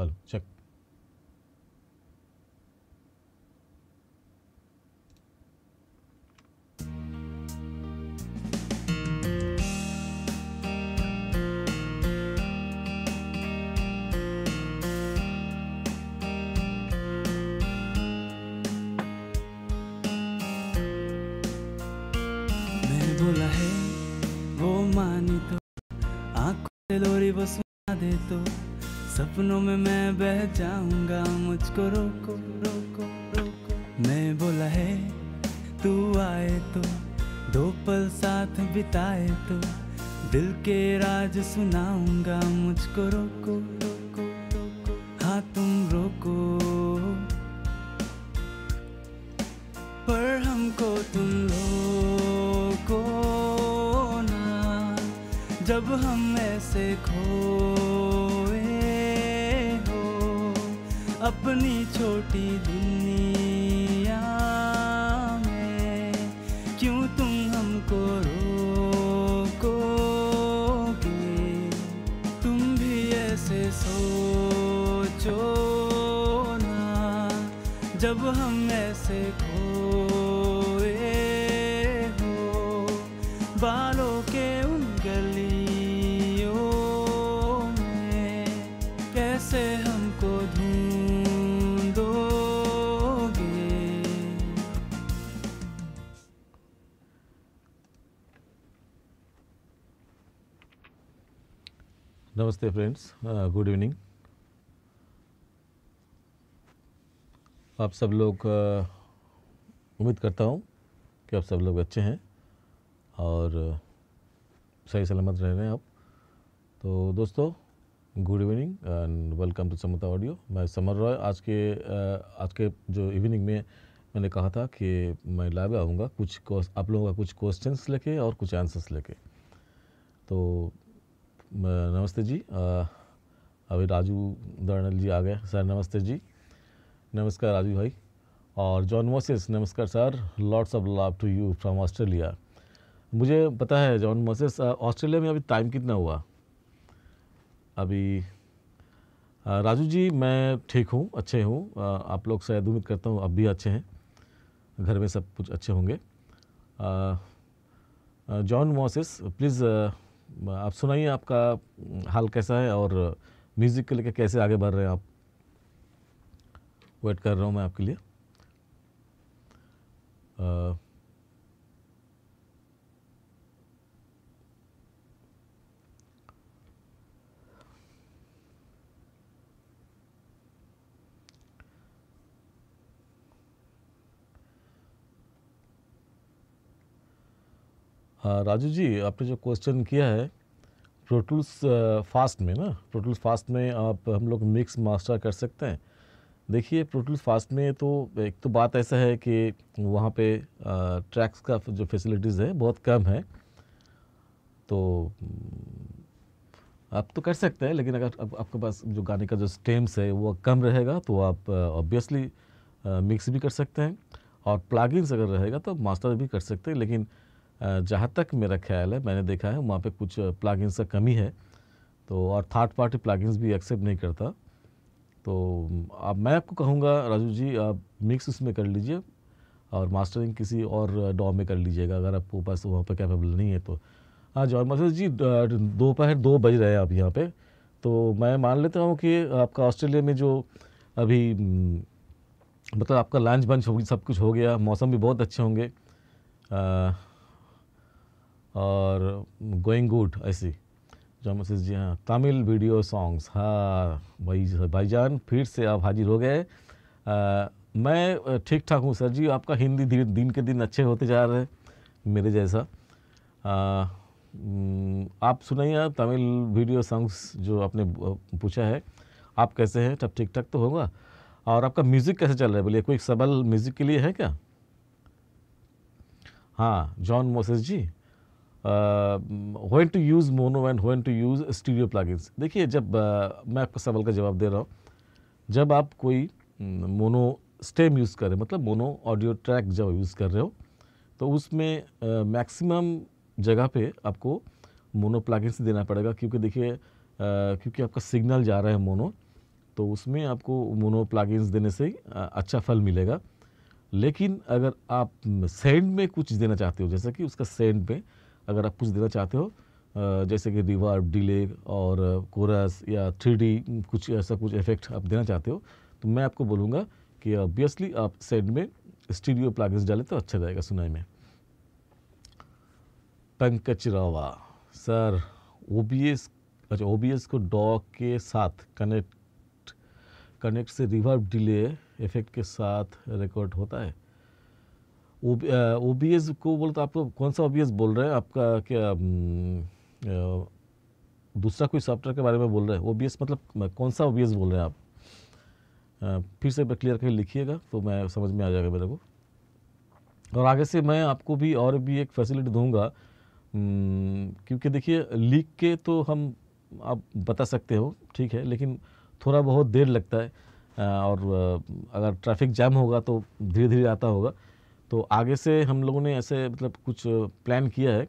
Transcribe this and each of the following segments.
Hello check सपनों में मैं बह जाऊंगा मुझको रोको रोको रोको मैं बोला है तू आए तो दो पल साथ बिताए तो दिल के राज सुनाऊंगा मुझको रोको स्टूडेंट्स गुड इवनिंग आप सब लोग uh, उम्मीद करता हूँ कि आप सब लोग अच्छे हैं और uh, सही सलामत रह रहे हैं आप तो दोस्तों good evening and welcome to Samta audio मैं समर रॉय आज के uh, आज के जो इवनिंग में मैंने कहा था कि मैं लाइव आऊँगा कुछ आप लोगों का कुछ क्वेश्चंस लेके और कुछ आंसर्स लेके तो नमस्ते जी अभी राजू दर्नल जी आ गए सर नमस्ते जी नमस्कार राजू भाई और जॉन मोसेस नमस्कार sir lots of love to you from Australia मुझे पता है जॉन मोसेस ऑस्ट्रेलिया में अभी टाइम कितना हुआ अभी राजू जी मैं ठीक हूँ अच्छे हूँ आप लोग शायद उम्मीद करता हूँ अब भी अच्छे हैं घर में सब कुछ अच्छे होंगे जॉन मोसेस प्लीज़ आप सुनाइए आपका हम्म, हाल कैसा है और म्यूज़िक को लेकर कैसे आगे बढ़ रहे हैं आप वेट कर रहा हूँ मैं आपके लिए आ, राजू जी आपने जो क्वेश्चन किया है प्रोटूल्स फास्ट में ना प्रोटूल्स फास्ट में आप हम लोग मिक्स मास्टर कर सकते हैं देखिए प्रोटूल्स फास्ट में तो एक तो बात ऐसा है कि वहाँ पे ट्रैक्स का जो फैसिलिटीज़ है बहुत कम है तो हम्म, आप तो कर सकते हैं लेकिन अगर आप, आपके पास जो गाने का जो स्टेम्स है वो कम रहेगा तो आप ऑब्वियसली मिक्स भी कर सकते हैं और प्लागिंग्स अगर रहेगा तो मास्टर भी कर सकते हैं लेकिन जहाँ तक मेरा ख्याल है मैंने देखा है वहाँ पे कुछ प्लागिंस का कमी है तो और थर्ड पार्टी प्लागिंस भी एक्सेप्ट नहीं करता तो अब मैं आपको कहूँगा राजू जी आप मिक्स उसमें कर लीजिए और मास्टरिंग किसी और डॉ में कर लीजिएगा अगर आपको पास वहाँ पर कैपेबल नहीं है तो हाँ जॉन मास्टर जी दोपहर दो, दो बज रहे हैं आप यहाँ पे तो मैं मान लेता हूँ कि आपका ऑस्ट्रेलिया में जो अभी मतलब आपका लंच बंच होगी सब कुछ हो गया मौसम भी बहुत अच्छे होंगे और गोइंग गुड ऐसी जामसिस जी हाँ तमिल वीडियो सॉन्ग्स हाँ भाई भाईजान फिर से आप हाजिर हो गए मैं ठीक ठाक हूँ सर जी आपका हिंदी धीरे दिन के दिन अच्छे होते जा रहे हैं मेरे जैसा आ, आप सुनाइए तमिल वीडियो सॉन्ग्स जो आपने पूछा है आप कैसे हैं तब ठीक ठाक तो होगा और आपका म्यूज़िक कैसे चल रहा है बोलिए कोई सबल म्यूज़िक के लिए है क्या हाँ John Moses ji when to use mono and when to use stereo plugins देखिए जब आ, uh, मैं आपका सवाल का जवाब दे रहा हूँ जब आप कोई मोनो स्टेम यूज़ कर रहे हो मतलब मोनो ऑडियो ट्रैक जब यूज़ कर रहे हो तो उसमें मैक्सिमम uh, जगह पे आपको मोनो प्लगइन्स देना पड़ेगा क्योंकि देखिए uh, क्योंकि आपका सिग्नल जा रहा है मोनो तो उसमें आपको मोनो प्लगइन्स देने से अच्छा फल मिलेगा लेकिन अगर आप सेंड में कुछ देना चाहते हो जैसे कि उसका सेंड में अगर आप कुछ देना चाहते हो जैसे कि रिवर्ब डिले और कोरस या थ्री कुछ ऐसा कुछ इफेक्ट आप देना चाहते हो तो मैं आपको बोलूँगा कि ऑब्वियसली आप सेट में स्टीडियो प्लागस डालें तो अच्छा रहेगा सुनाई में Pankaj Rawa sir O B S अच्छा ओ बी एस को डॉ के साथ कनेक्ट कनेक्ट से रिवर्ब डिले इफेक्ट के साथ रिकॉर्ड होता है ओ बी एस को बोलते आपको कौन सा ओ बी एस बोल रहे हैं आपका क्या दूसरा कोई सॉफ्टवेयर के बारे में बोल रहे हैं ओ बी एस मतलब कौन सा ओ बी एस बोल रहे हैं आप फिर से क्लियर करके लिखिएगा तो मैं समझ में आ जाएगा मेरे को और आगे से मैं आपको भी और भी एक फैसिलिटी दूंगा क्योंकि देखिए लीक के तो हम आप बता सकते हो ठीक है लेकिन थोड़ा बहुत देर लगता है और अगर ट्रैफिक जाम होगा तो धीरे धीरे आता होगा तो आगे से हम लोगों ने ऐसे मतलब कुछ प्लान किया है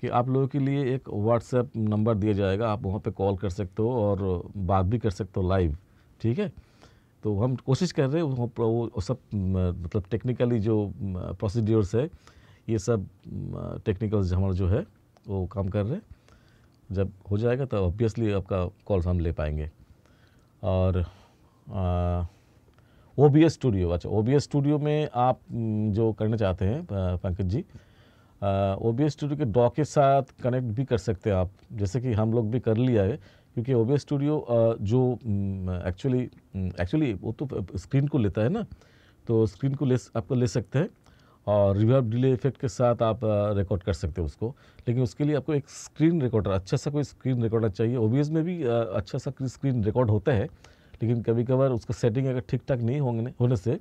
कि आप लोगों के लिए एक व्हाट्सएप नंबर दिया जाएगा आप वहाँ पे कॉल कर सकते हो और बात भी कर सकते हो लाइव ठीक है तो हम कोशिश कर रहे हैं वो वो सब मतलब टेक्निकली जो प्रोसीड्योर्स है ये सब टेक्निकल हमारा जो है वो काम कर रहे हैं जब हो जाएगा तो ऑब्वियसली आपका कॉल हम ले पाएंगे और आ, ओ बी एस स्टूडियो अच्छा ओ बी एस स्टूडियो में आप जो करना चाहते हैं Pankaj ji O B S studio के डॉ के साथ कनेक्ट भी कर सकते हैं आप जैसे कि हम लोग भी कर लिया है क्योंकि ओ बी एस स्टूडियो जो एक्चुअली एक्चुअली वो तो स्क्रीन को लेता है ना तो स्क्रीन को ले आपको ले सकते हैं और रिवर्ब डिले इफेक्ट के साथ आप रिकॉर्ड कर सकते हैं उसको लेकिन उसके लिए आपको एक स्क्रीन रिकॉर्डर अच्छा सा कोई स्क्रीन रिकॉर्डर चाहिए ओ में भी अच्छा सा स्क्रीन रिकॉर्ड होता है लेकिन कभी कभार उसका सेटिंग अगर ठीक ठाक नहीं होने होने से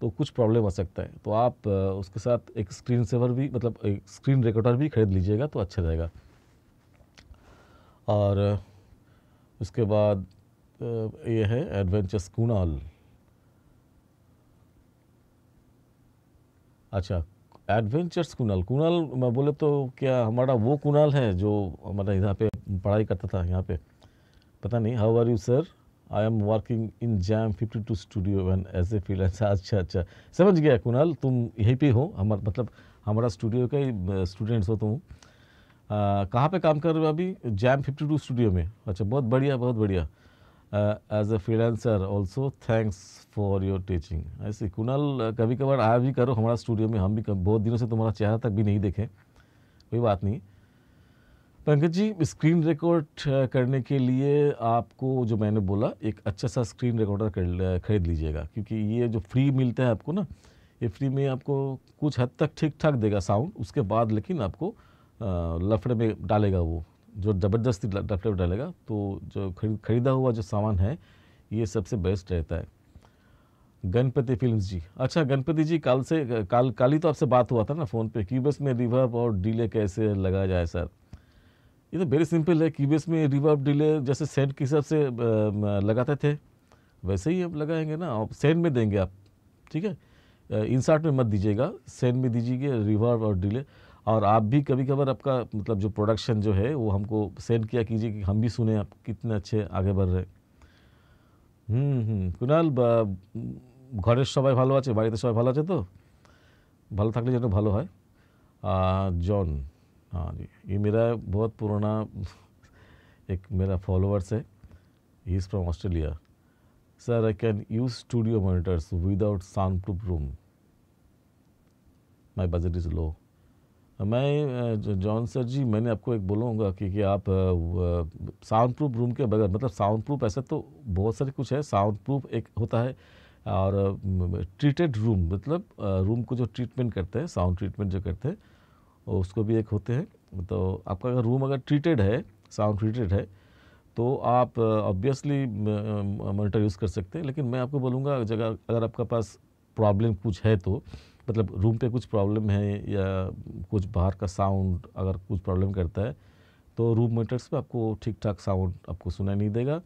तो कुछ प्रॉब्लम आ सकता है तो आप उसके साथ एक स्क्रीन सेवर भी मतलब एक स्क्रीन रिकॉर्डर भी खरीद लीजिएगा तो अच्छा रहेगा और उसके बाद ये है एडवेंचर्स कुणाल अच्छा एडवेंचर्स कुणाल कुणाल मैं बोले तो क्या हमारा वो कूनाल है जो हमारा यहाँ पे पढ़ाई करता था यहाँ पे पता नहीं how are you sir I am working in jam fifty two studio one as a freelancer अच्छा अच्छा समझ गया कुणाल तुम यहीं पे हो हमार मतलब हमारा स्टूडियो का स्टूडेंट्स हो तुम कहाँ पे काम कर रहे हो अभी जैम फिफ्टी टू स्टूडियो में अच्छा बहुत बढ़िया बहुत बढ़िया as a freelancer also thanks for your teaching ऐसे कुणाल कभी कभार आया भी करो हमारा स्टूडियो में हम भी बहुत दिनों से तुम्हारा चेहरा तक भी नहीं देखें कोई बात नहीं Pankaj ji screen record uh, करने के लिए आपको जो मैंने बोला एक अच्छा सा स्क्रीन रिकॉर्डर uh, खरीद लीजिएगा क्योंकि ये जो फ्री मिलता है आपको ना ये फ्री में आपको कुछ हद तक ठीक ठाक देगा साउंड उसके बाद लेकिन आपको uh, लफड़े में डालेगा वो जो ज़बरदस्ती लफड़े में डालेगा तो जो खरीद खरीदा हुआ जो सामान है ये सबसे बेस्ट रहता है गणपति फिल्म जी अच्छा गणपति जी कल से काल काली तो आपसे बात हुआ था ना फ़ोन पे कि बस में रिवर्ब और डीले कैसे लगाया जाए सर ये तो वेरी सिंपल है की में रिवर्ब डिले जैसे सेंट के हिसाब से लगाते थे वैसे ही अब लगाएंगे ना आप सेंट में देंगे आप ठीक है इंसार्ट में मत दीजिएगा सेंट में दीजिए रिवर्ब और डिले और आप भी कभी कभार आपका मतलब जो प्रोडक्शन जो है वो हमको सेंड किया कीजिए कि हम भी सुने आप कितने अच्छे आगे बढ़ रहे কুনাল घर সবাই भलो आड़ी বাড়িতে भलो आ तो भलो ভালো जो भलो है जन জন हाँ जी ये मेरा बहुत पुराना एक मेरा फॉलोअर्स है he is from Australia sir I can use studio monitors without soundproof room my budget is low मैं जॉन सर जी मैंने आपको एक बोलूँगा कि, कि आप साउंड प्रूफ रूम के बगैर मतलब साउंड प्रूफ ऐसा तो बहुत सारे कुछ है साउंड प्रूफ एक होता है और ट्रीटेड रूम मतलब रूम को जो ट्रीटमेंट करते हैं साउंड ट्रीटमेंट जो करते हैं उसको भी एक होते हैं तो आपका अगर रूम अगर ट्रीटेड है साउंड ट्रीटेड है तो आप ऑब्वियसली मोनिटर यूज़ कर सकते हैं लेकिन मैं आपको बोलूँगा जगह अगर आपका पास प्रॉब्लम कुछ है तो मतलब रूम पे कुछ प्रॉब्लम है या कुछ बाहर का साउंड अगर कुछ प्रॉब्लम करता है तो रूम मोनिटर्स पे आपको ठीक ठाक साउंड आपको सुनाई नहीं देगा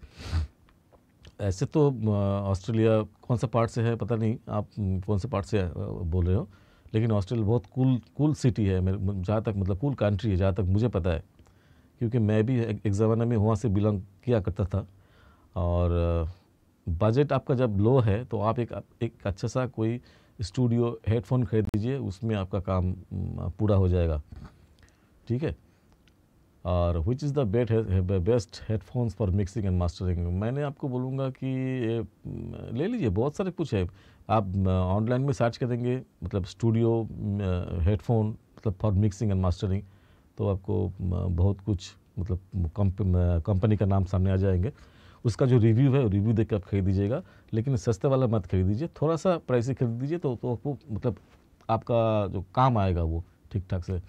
ऐसे तो ऑस्ट्रेलिया कौन सा पार्ट से है पता नहीं आप कौन से पार्ट से बोल रहे हो लेकिन ऑस्ट्रेलिया बहुत कूल कूल सिटी है मेरे जहाँ तक मतलब कूल कंट्री है जहाँ तक मुझे पता है क्योंकि मैं भी एक ज़माने में वहाँ से बिलोंग किया करता था और बजट आपका जब लो है तो आप एक एक अच्छा सा कोई स्टूडियो हेडफोन खरीद लीजिए उसमें आपका काम पूरा हो जाएगा ठीक है और which is the bet best headphones for mixing and mastering मैंने आपको बोलूँगा कि ले लीजिए बहुत सारे कुछ है आप ऑनलाइन में सर्च करेंगे मतलब स्टूडियो हेडफोन मतलब फॉर मिक्सिंग एंड मास्टरिंग तो आपको बहुत कुछ मतलब कंपनी का नाम सामने आ जाएंगे उसका जो रिव्यू है रिव्यू देख आप खरीद दीजिएगा लेकिन सस्ते वाला मत खरीद दीजिए थोड़ा सा प्राइस खरीद दीजिए तो, तो आपको मतलब आपका जो काम आएगा वो ठीक ठाक से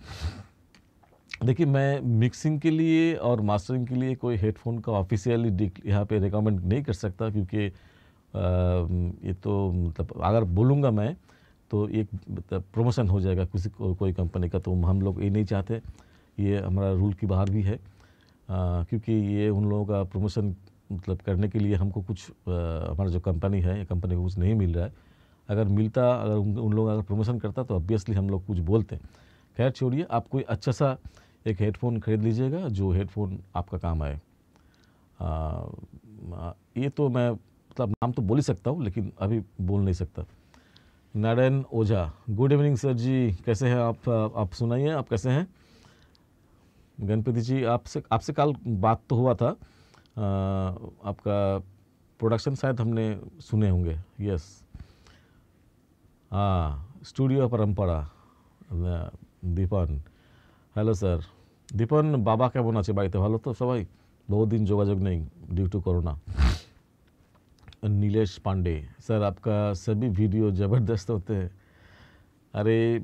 देखिए मैं मिक्सिंग के लिए और मास्टरिंग के लिए कोई हेडफोन का ऑफिशियली यहाँ पे रिकमेंड नहीं कर सकता क्योंकि ये तो मतलब अगर बोलूँगा मैं तो एक मतलब प्रमोशन हो जाएगा किसी को, कोई कंपनी का तो हम लोग ये नहीं चाहते ये हमारा रूल की बाहर भी है आ, क्योंकि ये उन लोगों का प्रमोशन मतलब करने के लिए हमको कुछ आ, हमारा जो कंपनी है कंपनी को कुछ नहीं मिल रहा है अगर मिलता अगर उन, उन लोग अगर प्रमोशन करता तो ऑब्वियसली हम लोग कुछ बोलते खैर छोड़िए आप कोई अच्छा सा एक हेडफोन ख़रीद लीजिएगा जो हेडफोन आपका काम आए ये तो मैं मतलब नाम तो बोल ही सकता हूँ लेकिन अभी बोल नहीं सकता Narayan Ojha good evening sir ji कैसे हैं आप आप सुनाइए आप कैसे हैं गणपति जी आपसे आपसे कल बात तो हुआ था आ, आपका प्रोडक्शन शायद हमने सुने होंगे यस हाँ स्टूडियो परम्परा दीपन बाबा क्या बोना चाहिए बाई थे বাড়িতে तो, तो सबाई बहुत दिन जोगाजोग नहीं due to corona Nilesh Pandey sir आपका सभी वीडियो ज़बरदस्त होते हैं अरे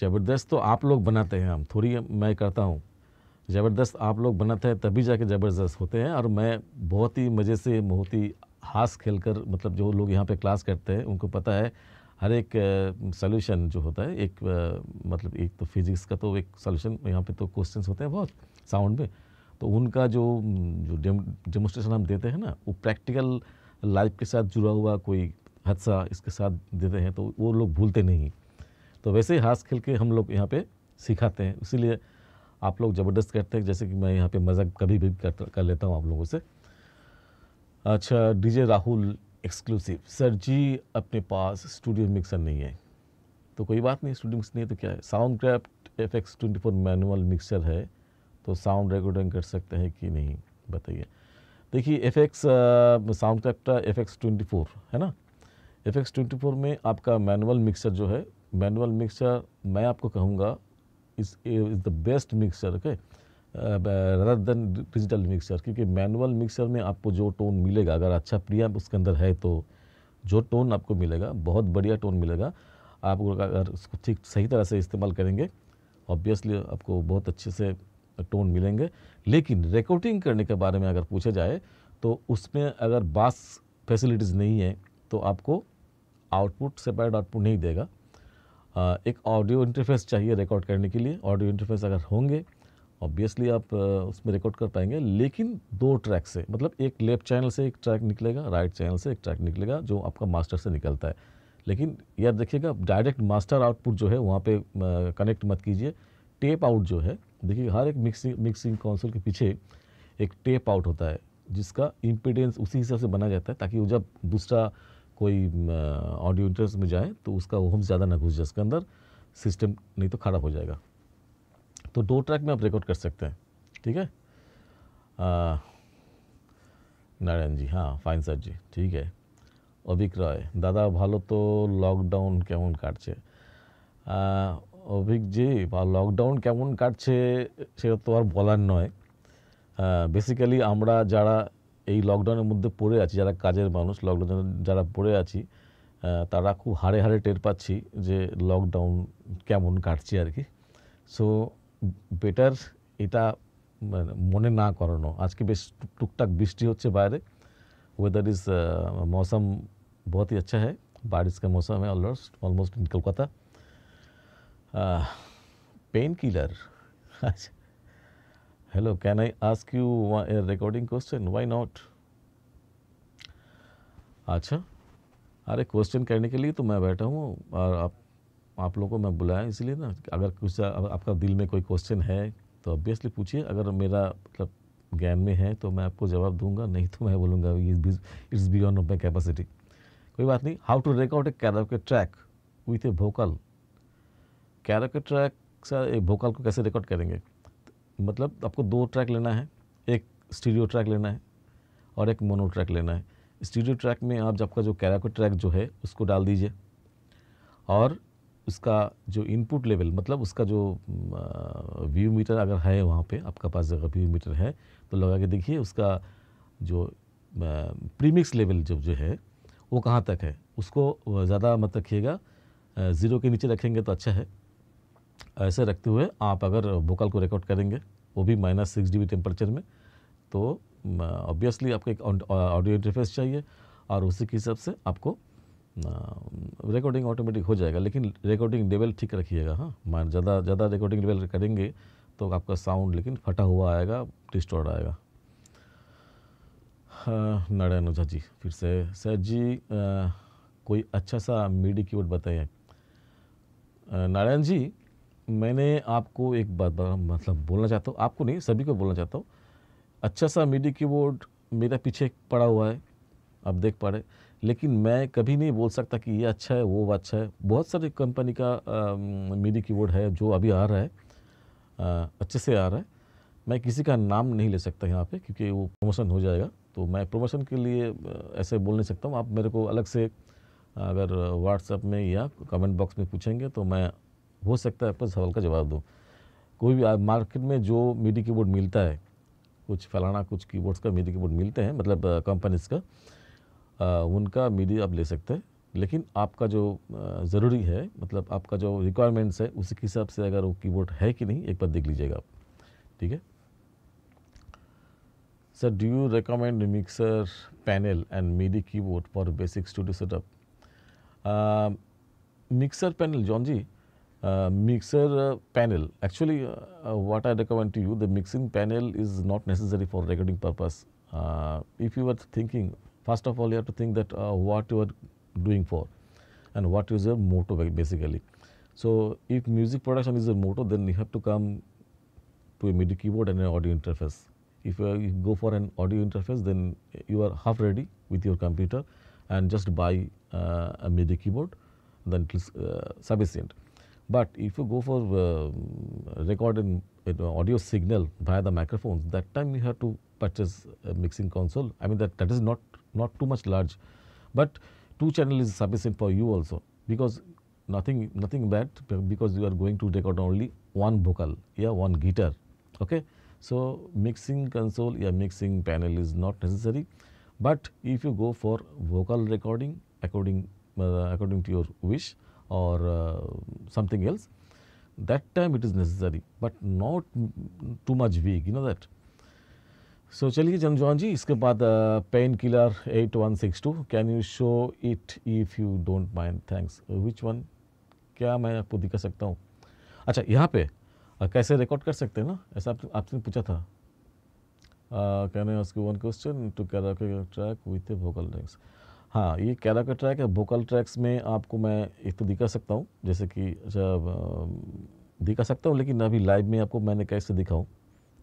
ज़बरदस्त तो आप लोग बनाते हैं हम थोड़ी मैं करता हूँ ज़बरदस्त आप लोग बनाते हैं तभी जाके ज़बरदस्त होते हैं और मैं बहुत ही मज़े से बहुत ही हास खेल कर मतलब जो लोग यहाँ पे क्लास करते हैं उनको पता है हर एक सोल्यूशन जो होता है एक मतलब एक तो फिजिक्स का तो एक सोल्यूशन यहाँ पे तो क्वेश्चन होते हैं बहुत साउंड में तो उनका जो जो डेमोस्ट्रेशन हम देते हैं ना वो प्रैक्टिकल लाइफ के साथ जुड़ा हुआ कोई हादसा इसके साथ देते हैं तो वो लोग भूलते नहीं तो वैसे ही हाथ खेल के हम लोग यहाँ पे सिखाते हैं इसीलिए आप लोग ज़बरदस्त करते हैं जैसे कि मैं यहाँ पे मजाक कभी भी कर, कर लेता हूँ आप लोगों से अच्छा DJ Rahul exclusive sir ji अपने पास स्टूडियो मिक्सर नहीं है तो कोई बात नहीं स्टूडियो मिक्सर नहीं है तो क्या है Soundcraft F X twenty four manual mixer है तो साउंड रिकॉर्डिंग कर सकते हैं कि नहीं बताइए देखिए एफ एक्स साउंड का का एफ एक्स ट्वेंटी फोर है ना एफ एक्स ट्वेंटी फोर में आपका मैनुअल मिक्सर जो है मैनुअल मिक्सर मैं आपको कहूँगा इस is the best mixer okay rather than digital mixer क्योंकि मैनुअल मिक्सर में आपको जो टोन मिलेगा अगर अच्छा प्रिया उसके अंदर है तो जो टोन आपको मिलेगा बहुत बढ़िया टोन मिलेगा आप अगर उसको ठीक सही तरह से इस्तेमाल करेंगे ऑब्वियसली आपको बहुत अच्छे से टोन मिलेंगे लेकिन रिकॉर्डिंग करने के बारे में अगर पूछा जाए तो उसमें अगर बास फैसिलिटीज़ नहीं है तो आपको आउटपुट सेपरेट आउटपुट नहीं देगा एक ऑडियो इंटरफेस चाहिए रिकॉर्ड करने के लिए ऑडियो इंटरफेस अगर होंगे ऑब्वियसली आप उसमें रिकॉर्ड कर पाएंगे लेकिन दो ट्रैक से मतलब एक लेफ्ट चैनल से एक ट्रैक निकलेगा राइट चैनल से एक ट्रैक निकलेगा जो आपका मास्टर से निकलता है लेकिन यार देखिएगा डायरेक्ट मास्टर आउटपुट जो है वहाँ पे कनेक्ट मत कीजिए टेप आउट जो है देखिए हर एक मिक्सिंग मिक्सिंग कंसोल के पीछे एक टेप आउट होता है जिसका इम्पिडेंस उसी हिसाब से बनाया जाता है ताकि वो जब दूसरा कोई ऑडियो इंटरस में जाए तो उसका वो हम ज़्यादा ना घुस जाए उसके अंदर सिस्टम नहीं तो ख़राब हो जाएगा तो दो ट्रैक में आप रिकॉर्ड कर सकते हैं ठीक है नारायण जी हाँ फाइन सर जी ठीक है অভিক दादा भलो तो लॉकडाउन লকডাউন কেমন কাটছে জি বা লকডাউন কেমন কাটছে সেটা তো আর বলার নয় বেসিক্যালি আমরা যারা এই লকডাউনের মধ্যে পড়ে আছি যারা কাজের মানুষ লকডাউনে যারা পড়ে আছি তারা খুব হাড়ে হাড়ে টের পাচ্ছি যে লকডাউন কেমন কাটছে আর কি সো বেটার এটা মানে মনে না করানো আজকে বেশ টুকটাক বৃষ্টি হচ্ছে বাইরে ওয়েদার ইজ মৌসম बहुत আচ্ছা হ্যাঁ বারিশ কে মৌসম হ্যাঁ almost almost almost pain killer hello can I ask you a recording question Why not अच्छा अरे क्वेश्चन करने के लिए तो मैं बैठा हूँ और आप आप लोगों को मैं बुलाया इसलिए ना अगर कुछ आपका दिल में कोई क्वेश्चन है तो ऑब्वियसली पूछिए अगर मेरा मतलब ज्ञान में है तो मैं आपको जवाब दूंगा नहीं तो मैं बोलूँगा it's beyond of my capacity कोई बात नहीं how to record a K track with a vocal karaoke track से भोकल को कैसे रिकॉर्ड करेंगे मतलब आपको दो ट्रैक लेना है एक स्टीरियो ट्रैक लेना है और एक मोनो ट्रैक लेना है स्टीरियो ट्रैक में आप आपका जो कैराको ट्रैक जो है उसको डाल दीजिए और उसका जो इनपुट लेवल मतलब उसका जो व्यू मीटर अगर है वहाँ पे आपका पास अगर व्यू मीटर है तो लगा के देखिए उसका जो प्रीमिक्स लेवल जो जो है वो कहाँ तक है उसको ज़्यादा मत रखिएगा ज़ीरो के नीचे रखेंगे तो अच्छा है ऐसे रखते हुए आप अगर वोकल को रिकॉर्ड करेंगे वो भी माइनस सिक्स डी टेम्परेचर में तो ऑब्वियसली आपको एक ऑडियो इंटरफेस चाहिए और उसी के हिसाब से आपको रिकॉर्डिंग ऑटोमेटिक हो जाएगा लेकिन रिकॉर्डिंग लेवल ठीक रखिएगा हाँ मान ज़्यादा ज़्यादा रिकॉर्डिंग लेवल करेंगे तो आपका साउंड लेकिन फटा हुआ आएगा डिस्टोर्ड आएगा नारायण ओझा जी फिर से सर जी आ, कोई अच्छा सा मीडी कीवर्ड बताइए नारायण जी मैंने आपको एक बात मतलब बोलना चाहता हूँ आपको नहीं सभी को बोलना चाहता हूँ अच्छा सा की कीबोर्ड मेरा पीछे पड़ा हुआ है आप देख पा रहे लेकिन मैं कभी नहीं बोल सकता कि ये अच्छा है वो अच्छा है बहुत सारे कंपनी का मीडिया की कीबोर्ड है जो अभी आ रहा है आ, अच्छे से आ रहा है मैं किसी का नाम नहीं ले सकता यहाँ पे क्योंकि वो प्रमोशन हो जाएगा तो मैं प्रमोशन के लिए ऐसे बोल नहीं सकता हूँ आप मेरे को अलग से अगर व्हाट्सएप में या कमेंट बॉक्स में पूछेंगे तो मैं हो सकता है आपका सवाल का जवाब दूँ कोई भी मार्केट में जो मीडी कीबोर्ड मिलता है कुछ फलाना कुछ कीबोर्ड्स का मीडी कीबोर्ड मिलते हैं मतलब कंपनीज का आ, उनका मीडी आप ले सकते हैं लेकिन आपका जो ज़रूरी है मतलब आपका जो रिक्वायरमेंट्स है उसी के हिसाब से अगर वो कीबोर्ड है कि नहीं एक बार देख लीजिएगा आप ठीक है sir do you recommend mixer panel and MIDI keyboard for basic studio setup mixer panel John ji Uh, mixer uh, panel. Actually, uh, uh, what I recommend to you, the mixing panel is not necessary for recording purpose. Uh, if you are thinking, first of all, you have to think that what you are doing for and what is your motto basically. So, if music production is your motto, then you have to come to a MIDI keyboard and an audio interface. If you go for an audio interface, then you are half ready with your computer and just buy a MIDI keyboard, then it is sufficient but if you go for uh, recording audio signal via the microphones, that time you have to purchase a mixing console. I mean that that is not not too much large, but two channel is sufficient for you also because nothing nothing bad because you are going to record only one vocal, yeah, one guitar, okay. So mixing console, yeah, mixing panel is not necessary, but if you go for vocal recording according uh, according to your wish, or uh, something else, that time it is necessary, but not too much weak, you know that. So, चलिए चंद्रजोहन जी इसके बाद pain killer 8162 can you show it if you don't mind thanks which one क्या मैं आपको दिखा सकता हूँ अच्छा यहाँ पे uh, कैसे रिकॉर्ड कर सकते हैं ना ऐसा आप, आपसे पूछा था can I ask you one question to karaoke track with a vocal links हाँ ये कैरा का ट्रैक है वोकल ट्रैक्स में आपको मैं एक तो दिखा सकता हूँ जैसे कि जब अच्छा, दिखा सकता हूँ लेकिन अभी लाइव में आपको मैंने कैसे दिखाऊँ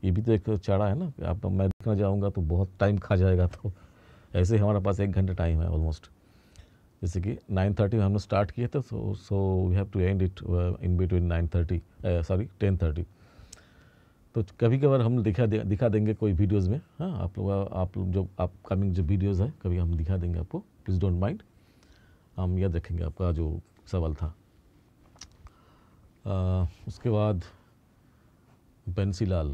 ये भी तो एक चढ़ा है ना आप तो, मैं दिखना जाऊँगा तो बहुत टाइम खा जाएगा तो ऐसे हमारे पास एक घंटा टाइम है ऑलमोस्ट जैसे कि नाइन में हमने स्टार्ट किए थे so so we have to end it in between nine thirty sorry uh, ten thirty तो कभी कभार हम दिखा दे, दिखा देंगे कोई वीडियोस में हाँ आप लोग आप लोग जो अपकमिंग जो वीडियोस है कभी हम दिखा देंगे आपको प्लीज़ डोंट माइंड हम याद रखेंगे आपका जो सवाल था आ, उसके बाद बंसी लाल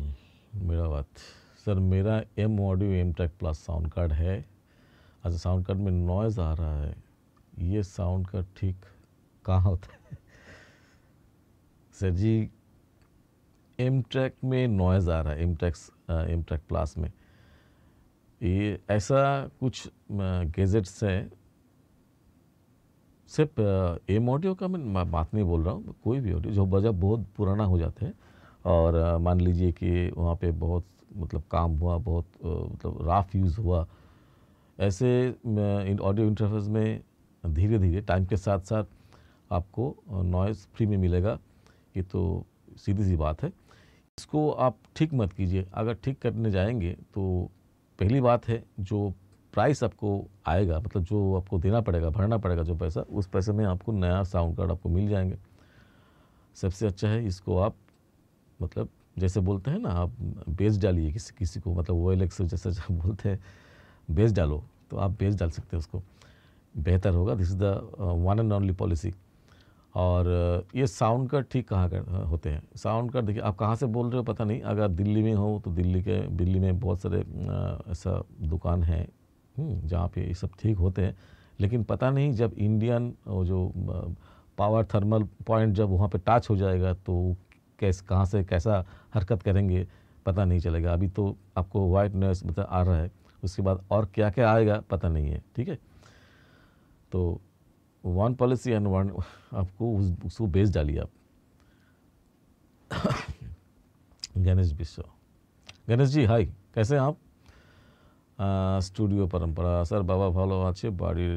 मेरा बात सर मेरा M audio M tech plus sound card है अच्छा साउंड कार्ड में नॉइज़ आ रहा है ये साउंड कार्ड ठीक कहाँ होता है सर जी एम ट्रैक में नॉइज़ आ रहा है M tracks M track plus में ये ऐसा कुछ गैजेट्स हैं सिर्फ एम ऑडियो का मैं बात नहीं बोल रहा हूँ कोई भी ऑडियो जो वजह बहुत पुराना हो जाते हैं और मान लीजिए कि वहाँ पे बहुत मतलब काम हुआ बहुत मतलब राफ यूज़ हुआ ऐसे इन ऑडियो इंटरफेस में धीरे धीरे टाइम के साथ साथ आपको नॉइज़ फ्री में मिलेगा ये तो सीधी सी बात है इसको आप ठीक मत कीजिए अगर ठीक करने जाएंगे तो पहली बात है जो प्राइस आपको आएगा मतलब जो आपको देना पड़ेगा भरना पड़ेगा जो पैसा उस पैसे में आपको नया साउंड कार्ड आपको मिल जाएंगे सबसे अच्छा है इसको आप मतलब जैसे बोलते हैं ना आप बेच डालिए किसी किसी को मतलब वो एलेक्स जैसे बोलते हैं बेच डालो तो आप बेच डाल सकते हैं उसको बेहतर होगा this is the one and only policy और ये साउंड कट ठीक कहाँ कर हाँ, होते हैं साउंड कट देखिए आप कहाँ से बोल रहे हो पता नहीं अगर दिल्ली में हो तो दिल्ली के दिल्ली में बहुत सारे ऐसा दुकान है हम्म, जहाँ पे ये सब ठीक होते हैं लेकिन पता नहीं जब इंडियन जो पावर थर्मल पॉइंट जब वहाँ पे टच हो जाएगा तो कैस कहाँ से कैसा हरकत करेंगे पता नहीं चलेगा अभी तो आपको वाइट नॉइस मतलब आ रहा है उसके बाद और क्या क्या आएगा पता नहीं है ठीक है तो वन पॉलिसी एंड वन आपको उस, उसको बेच डालिए आप गणेश बिश्व গণেশ জি হাই কেসে আপ স্টুডিও পরম্পরা স্যার বাবা ভালো আছে বাড়ির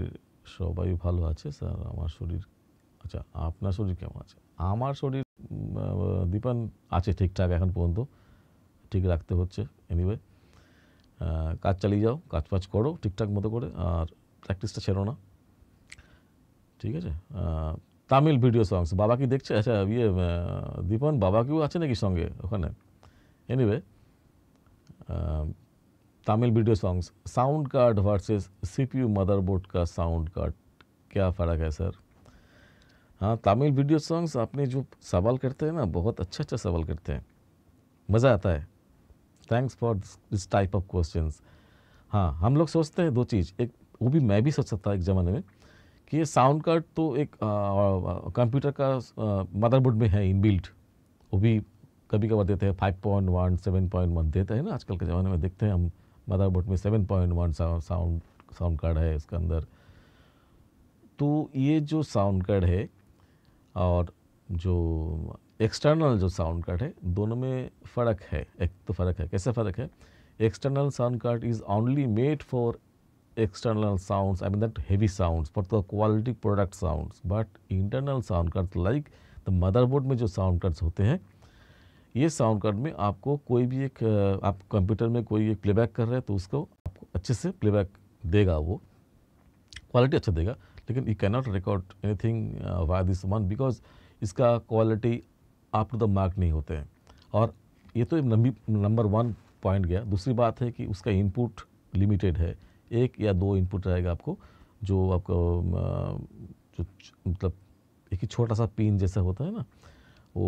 সবাই ভালো আছে স্যার আমার শরীর আচ্ছা আপনার শরীর কেমন আছে আমার শরীর দীপান আছে ঠিকঠাক এখন পর্যন্ত ঠিক রাখতে হচ্ছে এনিওয়ে কাজ চালিয়ে যাও কাজ ফাজ করো ঠিকঠাক মতো করে আর প্র্যাকটিসটা ছেড়ো না ठीक है तमिल भिडियो संगस बाबा की देखे अच्छा ये दीपन बाबा की आ कि संगे ওখানে anyway Tamil video songs sound card versus CPU motherboard का साउंड कार्ड क्या फ़र्क है सर हाँ तमिल वीडियो सॉन्ग्स आपने जो सवाल करते हैं ना बहुत अच्छा अच्छा सवाल करते हैं मज़ा आता है thanks for this type of questions हाँ हम लोग सोचते हैं दो चीज़ एक वो भी मैं भी सोच सकता एक ज़माने में कि ये साउंड कार्ड तो एक कंप्यूटर का मदरबोर्ड में है इनबिल्ट वो भी कभी कभार देते हैं five point one seven point one देते हैं ना आजकल के ज़माने में देखते हैं हम मदरबोर्ड में seven point one sound sound card है इसके अंदर तो ये जो साउंड कार्ड है और जो एक्सटर्नल जो साउंड कार्ड है दोनों में फ़र्क है एक तो फ़र्क है कैसे फ़र्क है external sound card is only made for external sounds, I mean that heavy sounds for the quality product sounds. But internal sound cards like the motherboard में जो sound cards होते हैं ये sound कार्ड में आपको कोई भी एक आप computer में कोई एक playback कर रहे हैं तो उसको आपको अच्छे से playback देगा वो quality अच्छा देगा लेकिन you cannot record anything via this one because इसका quality up to the mark नहीं होते हैं और ये तो एक नंबर वन पॉइंट गया दूसरी बात है कि उसका इनपुट लिमिटेड है एक या दो इनपुट रहेगा आपको जो आपको जो मतलब एक ही छोटा सा पिन जैसा होता है ना वो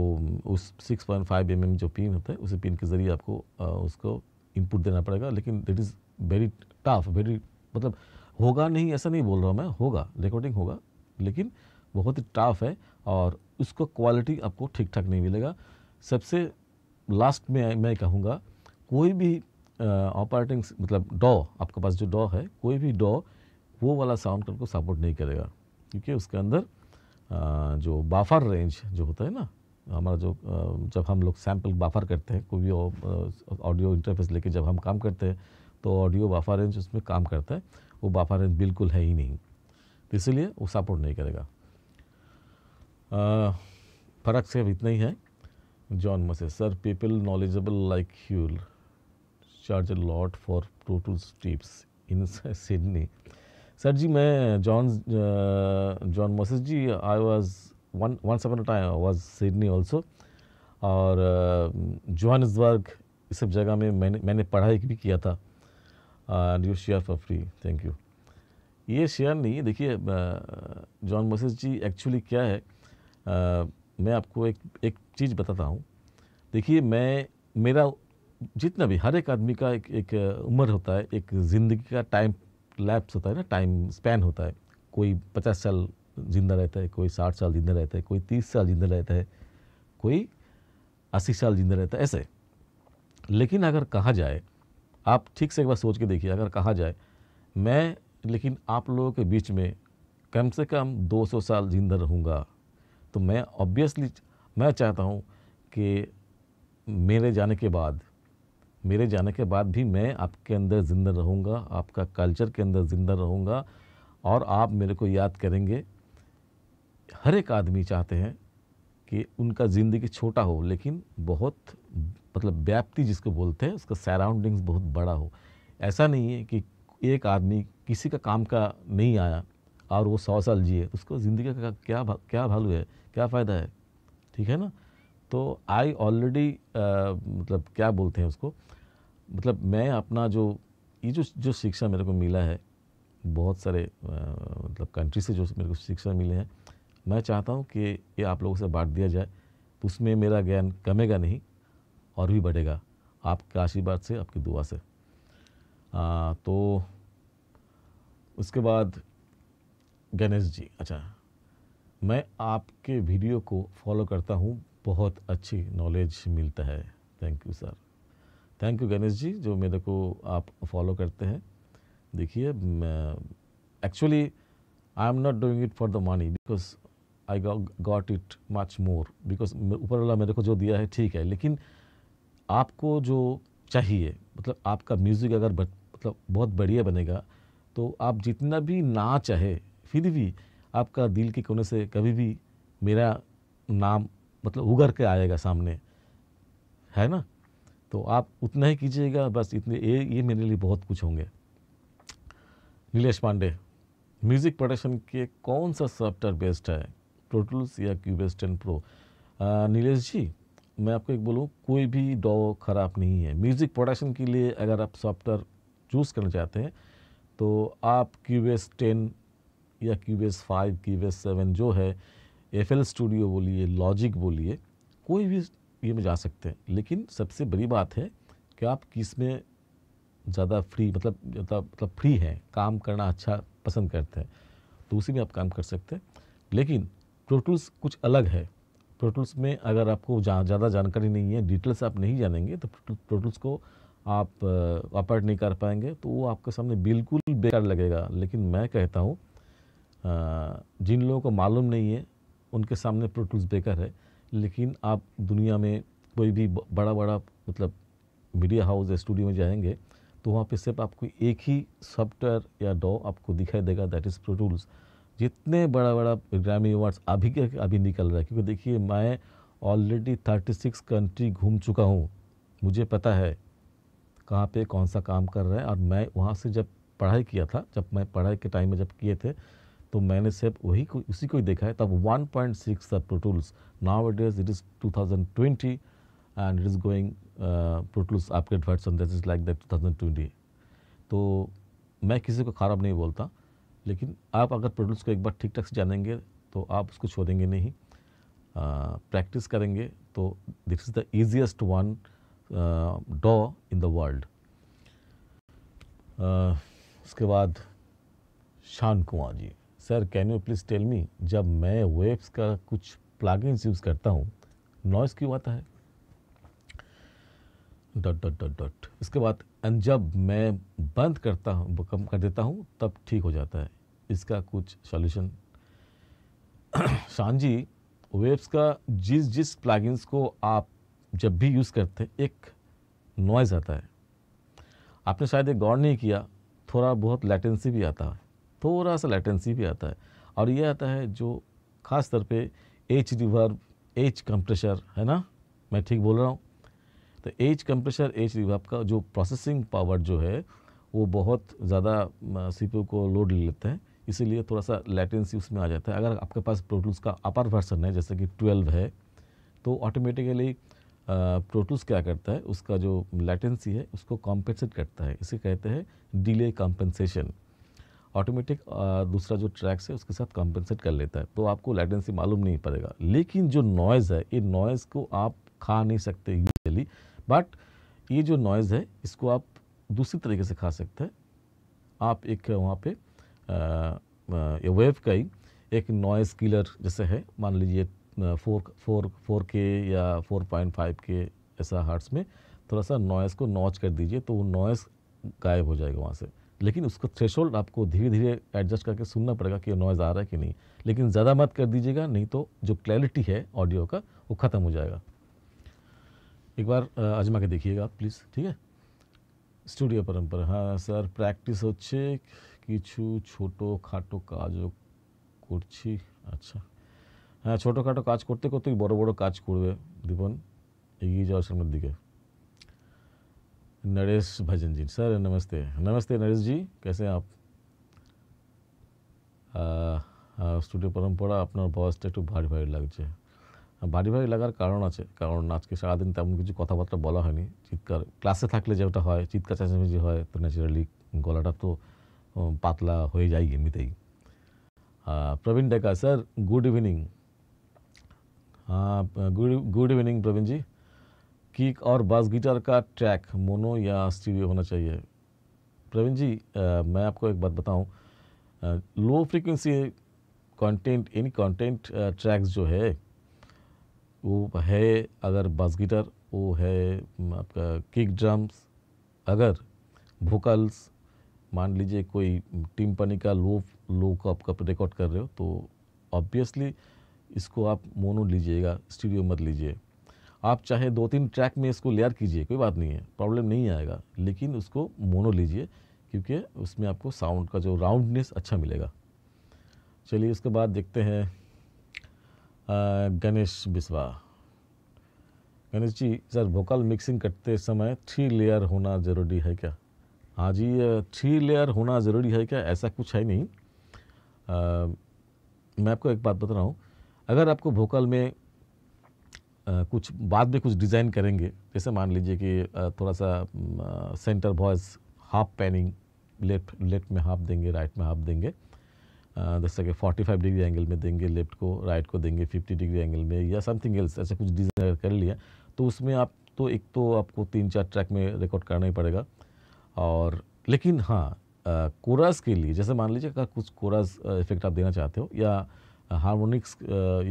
उस 6.5 पॉइंट mm जो पिन होता है उसी पिन के ज़रिए आपको उसको इनपुट देना पड़ेगा लेकिन that is very tough very मतलब होगा नहीं ऐसा नहीं बोल रहा हूँ मैं होगा रिकॉर्डिंग होगा लेकिन बहुत ही टफ है और उसका क्वालिटी आपको ठीक ठाक नहीं मिलेगा सबसे लास्ट में मैं कहूँगा कोई भी ऑपरेटिंग मतलब डॉ आपके पास जो डॉ है कोई भी डॉ वो वाला साउंड को सपोर्ट नहीं करेगा क्योंकि उसके अंदर आ, जो बाफर रेंज जो होता है ना हमारा जो जब हम लोग सैम्पल बाफर करते हैं कोई भी ऑडियो इंटरफेस लेके जब हम काम करते हैं तो ऑडियो बाफर रेंज उसमें काम करता है वो बाफर रेंज बिल्कुल है ही नहीं तो इसीलिए वो सपोर्ट नहीं करेगा फ़र्क सिर्फ इतना ही है John Moses sir people knowledgeable like you'll charge a lot for total strips in Sydney sir ji मैं John John Moses ji I was one one a time was Sydney also और जोहानसबर्ग uh, इस सब जगह में मैंने मैंने पढ़ाई भी किया था and you share for free thank you ये शेयर नहीं है देखिए John uh, Moses ji actually क्या है आ, uh, मैं आपको एक एक चीज़ बताता हूँ देखिए मैं मेरा जितना भी हर एक आदमी का एक एक उम्र होता है एक ज़िंदगी का टाइम लैप्स होता है ना टाइम स्पैन होता है कोई पचास साल जिंदा रहता है कोई साठ साल जिंदा रहता है कोई तीस साल जिंदा रहता है कोई अस्सी साल जिंदा रहता है ऐसे लेकिन अगर कहा जाए आप ठीक से एक बार सोच के देखिए अगर कहा जाए मैं लेकिन आप लोगों के बीच में कम से कम 200 साल जिंदा रहूँगा तो मैं ऑब्वियसली मैं चाहता हूँ कि मेरे जाने के बाद मेरे जाने के बाद भी मैं आपके अंदर ज़िंदा रहूँगा आपका कल्चर के अंदर ज़िंदा रहूँगा और आप मेरे को याद करेंगे हर एक आदमी चाहते हैं कि उनका ज़िंदगी छोटा हो लेकिन बहुत मतलब व्याप्ति जिसको बोलते हैं उसका सराउंडिंग्स बहुत बड़ा हो ऐसा नहीं है कि एक आदमी किसी का काम का नहीं आया और वो सौ साल जिए उसको ज़िंदगी का क्या भा, क्या वैल्यू है क्या फ़ायदा है ठीक है ना तो आई ऑलरेडी मतलब क्या बोलते हैं उसको मतलब मैं अपना जो ये जो जो शिक्षा मेरे को मिला है बहुत सारे मतलब कंट्री से जो मेरे को शिक्षा मिले हैं मैं चाहता हूँ कि ये आप लोगों से बांट दिया जाए उसमें मेरा ज्ञान कमेगा नहीं और भी बढ़ेगा आपके आशीर्वाद से आपकी दुआ से आ, तो उसके बाद गणेश जी अच्छा मैं आपके वीडियो को फॉलो करता हूँ बहुत अच्छी नॉलेज मिलता है thank you sir thank you Ganesh ji जो मेरे को आप फॉलो करते हैं देखिए actually I am not doing it for the money because I got it much more because ऊपर वाला मेरे को जो दिया है ठीक है लेकिन आपको जो चाहिए मतलब आपका म्यूज़िक अगर बत, मतलब बहुत बढ़िया बनेगा तो आप जितना भी ना चाहे फिर भी आपका दिल के कोने से कभी भी मेरा नाम मतलब उगर के आएगा सामने है ना तो आप उतना ही कीजिएगा बस इतने ये ये मेरे लिए बहुत कुछ होंगे नीलेश पांडे म्यूज़िक प्रोडक्शन के कौन सा सॉफ्टवेयर बेस्ट है प्रोटल्स या Cubase ten pro Nilesh ji मैं आपको एक बोलूँ कोई भी डॉ ख़राब नहीं है म्यूज़िक प्रोडक्शन के लिए अगर आप सॉफ्टवेयर चूज़ करना चाहते हैं तो आप क्यूबेस टेन या क्यूबेस फाइव क्यूबेस सेवन जो है एफ स्टूडियो बोलिए लॉजिक बोलिए कोई भी ये में जा सकते हैं लेकिन सबसे बड़ी बात है कि आप किस में ज़्यादा फ्री मतलब ज़्यादा मतलब फ्री हैं काम करना अच्छा पसंद करते हैं तो उसी में आप काम कर सकते हैं लेकिन प्रोटूल्स कुछ अलग है प्रोटूल्स में अगर आपको जा, ज़्यादा जानकारी नहीं है डिटेल्स आप नहीं जानेंगे तो प्रोटूल्स को आप ऑपरेट नहीं कर पाएंगे तो वो आपके सामने बिल्कुल बेकार लगेगा लेकिन मैं कहता हूँ जिन लोगों को मालूम नहीं है उनके सामने प्रोटूल्स बेकर है लेकिन आप दुनिया में कोई भी बड़ा बड़ा मतलब मीडिया हाउस या स्टूडियो में जाएंगे तो वहाँ पे सिर्फ आपको एक ही सॉफ्टवेयर या डॉ आपको दिखाई देगा दैट इज़ प्रोटूल्स जितने बड़ा बड़ा ग्रामी अवार्ड्स अभी के अभी निकल रहा है क्योंकि देखिए मैं ऑलरेडी थर्टी सिक्स कंट्री घूम चुका हूँ मुझे पता है कहाँ पे कौन सा काम कर रहा है और मैं वहाँ से जब पढ़ाई किया था जब मैं पढ़ाई के टाइम में जब किए थे तो मैंने सिर्फ वही को उसी को ही देखा है तब 1.6 पॉइंट सिक्स था Pro Tools now it is it is twenty and it is going Pro Tools upgrade version that is like that 2020 तो मैं किसी को ख़राब नहीं बोलता लेकिन आप अगर प्रोटूल्स को एक बार ठीक ठाक से जानेंगे तो आप उसको छोड़ेंगे नहीं प्रैक्टिस uh, करेंगे तो this is the easiest one डॉ इन द वर्ल्ड उसके बाद Shan Kumar ji sir can you please tell me जब मैं वेब्स का कुछ प्लागिंग्स यूज़ करता हूँ नॉइस क्यों आता है डॉट डॉट डॉट डॉट इसके बाद एंड जब मैं बंद करता हूँ कम कर देता हूँ तब ठीक हो जाता है इसका कुछ सॉल्यूशन शान जी वेब्स का जिस जिस प्लागिंस को आप जब भी यूज़ करते एक नॉइज़ आता है आपने शायद एक गौर नहीं किया थोड़ा बहुत लैटेंसी भी आता है थोड़ा सा लेटेंसी भी आता है और ये आता है जो ख़ास तौर पे एच रिवर्ब एच कंप्रेशर है ना मैं ठीक बोल रहा हूँ तो एच कंप्रेशर एच रिवर्ब का जो प्रोसेसिंग पावर जो है वो बहुत ज़्यादा सी को लोड ले लेते हैं इसीलिए थोड़ा सा लेटेंसी उसमें आ जाता है अगर आपके पास प्रोटूल्स का अपर वर्सन है जैसे कि ट्वेल्व है तो ऑटोमेटिकली प्रोटूस क्या करता है उसका जो लेटेंसी है उसको कॉम्पेंसेट करता है इसे कहते हैं डिले कॉम्पेंसेशन ऑटोमेटिक दूसरा जो ट्रैक्स है उसके साथ कॉम्पेंसेट कर लेता है तो आपको लैटेंसी मालूम नहीं पड़ेगा लेकिन जो नॉइज़ है ये नॉइज़ को आप खा नहीं सकते यूजली बट ये जो नॉइज़ है इसको आप दूसरी तरीके से खा सकते हैं आप एक वहाँ पे वेव का ही एक नॉइज़ किलर जैसे है मान लीजिए फोर फोर फोर के या फोर पॉइंट फाइव के ऐसा हार्ट्स में थोड़ा सा नॉइज़ को नॉच कर दीजिए तो वो नॉइज़ गायब हो जाएगा वहाँ से लेकिन उसको थ्रेश आपको धीरे धीरे एडजस्ट करके सुनना पड़ेगा कि नॉइज़ आ रहा है कि नहीं लेकिन ज़्यादा मत कर दीजिएगा नहीं तो जो क्लैरिटी है ऑडियो का वो ख़त्म हो जाएगा एक बार आजमा के देखिएगा आप प्लीज़ ठीक है स्टूडियो परम्परा স্টুডিও পরম্পরা হ্যাঁ कि छोटो खाटो কিছু ছোটোখাটো अच्छा हाँ छोटो खाटो काज करते करते बड़ो बड़ो काज কাজ করবে দীপন जाओ सर मेरे दिखे नरेश भजन जी सर नमस्ते नमस्ते नरेश जी कैसे हैं आप अ स्टूडियो परंपरा अपन आवाज तक तो भारी भारी लगছে भारी भारी লাগার কারণ আছে কারণ আজকে সারা দিন তেমন কিছু কথাবার্তা বলা হয়নি চিৎকার ক্লাসে থাকলে যেটা হয় চিৎকার চেঁচি হয়ে তো ন্যাচারালি গলাটা তো পাতলা হয়ে যায় এমনিতেই अ Praveen da sir good evening আ good good evening Praveen ji kick और बास गिटार का ट्रैक मोनो या स्टीरियो होना चाहिए प्रवीण जी आ, मैं आपको एक बात बताऊं low frequency content any content tracks जो है वो है अगर बास गिटार वो है आपका किक ड्रम्स अगर वोकल्स मान लीजिए कोई टीम का लो लो को आपका रिकॉर्ड कर रहे हो तो ऑब्वियसली इसको आप मोनो लीजिएगा स्टूडियो मत लीजिए आप चाहे दो तीन ट्रैक में इसको लेयर कीजिए कोई बात नहीं है प्रॉब्लम नहीं आएगा लेकिन उसको मोनो लीजिए क्योंकि उसमें आपको साउंड का जो राउंडनेस अच्छा मिलेगा चलिए उसके बाद देखते हैं Ganesh Biswa Ganesh ji sir vocal mixing करते समय थ्री लेयर होना ज़रूरी है क्या हाँ जी थ्री लेयर होना ज़रूरी है क्या ऐसा कुछ है नहीं आ, मैं आपको एक बात बता रहा हूँ अगर आपको वोकल में कुछ बाद में कुछ डिज़ाइन करेंगे जैसे मान लीजिए कि थोड़ा सा center voice half panning left left में हाफ देंगे राइट में हाफ देंगे जैसे कि 45 डिग्री एंगल में देंगे लेफ्ट को राइट को देंगे 50 डिग्री एंगल में या समथिंग एल्स ऐसा कुछ डिज़ाइन कर लिया तो उसमें आप तो एक तो आपको तीन चार ट्रैक में रिकॉर्ड करना ही पड़ेगा और लेकिन हाँ कोरस के लिए जैसे मान लीजिए अगर कुछ कोरस इफेक्ट आप देना चाहते हो या हारमोनिक्स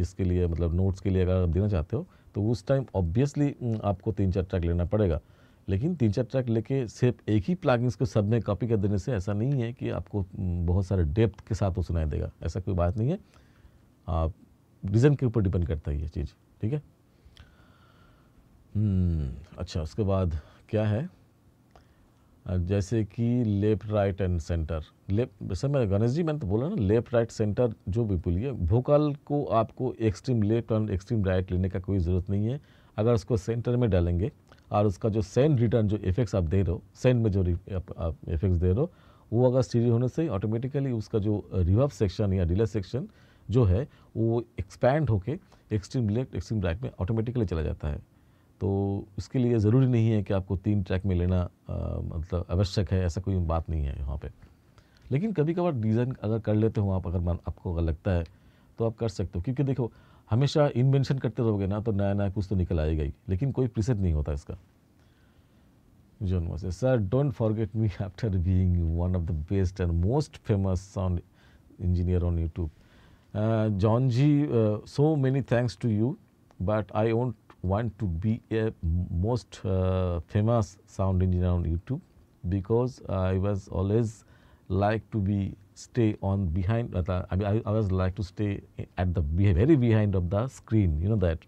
इसके लिए मतलब नोट्स के लिए अगर आप देना चाहते हो तो उस टाइम ऑब्वियसली आपको तीन चार ट्रैक लेना पड़ेगा लेकिन तीन चार ट्रैक लेके सिर्फ एक ही प्लागिंग्स को सब में कॉपी कर देने से ऐसा नहीं है कि आपको बहुत सारे डेप्थ के साथ वो सुनाई देगा ऐसा कोई बात नहीं है आप रीज़न के ऊपर डिपेंड करता है ये चीज़ ठीक है हम्म, अच्छा उसके बाद क्या है जैसे कि left right and center left sir मैं गणेश जी मैंने तो बोला ना लेफ्ट राइट सेंटर जो भी बोलिए भोकल को आपको एक्सट्रीम लेफ्ट और एक्सट्रीम राइट लेने का कोई ज़रूरत नहीं है अगर उसको सेंटर में डालेंगे और उसका जो सेंड रिटर्न जो इफेक्ट्स आप दे रहे हो सेंड में जो आप, इफेक्ट्स दे रहे हो वो अगर सीढ़ी होने से ऑटोमेटिकली उसका जो रिवर्व सेक्शन या डिले सेक्शन जो है वो एक्सपैंड होकर एक्सट्रीम लेफ्ट एक्सट्रीम राइट में ऑटोमेटिकली चला जाता है तो इसके लिए ज़रूरी नहीं है कि आपको तीन ट्रैक में लेना आ, मतलब आवश्यक है ऐसा कोई बात नहीं है यहाँ पे लेकिन कभी कभार डिज़ाइन अगर कर लेते हो आप अगर मान आपको अगर लगता है तो आप कर सकते हो क्योंकि देखो हमेशा इन्वेंशन करते रहोगे ना तो नया नया कुछ तो निकल आएगा ही लेकिन कोई प्रीसेट नहीं होता इसका जॉन नमस्ते sir don't forget me after being one of the best and most famous sound engineer on YouTube John ji so many thanks to you but I won't want to be a most uh, famous sound engineer on YouTube because uh, I was always like to be stay on behind uh, I, mean, I, I was like to stay at the very behind of the screen you know that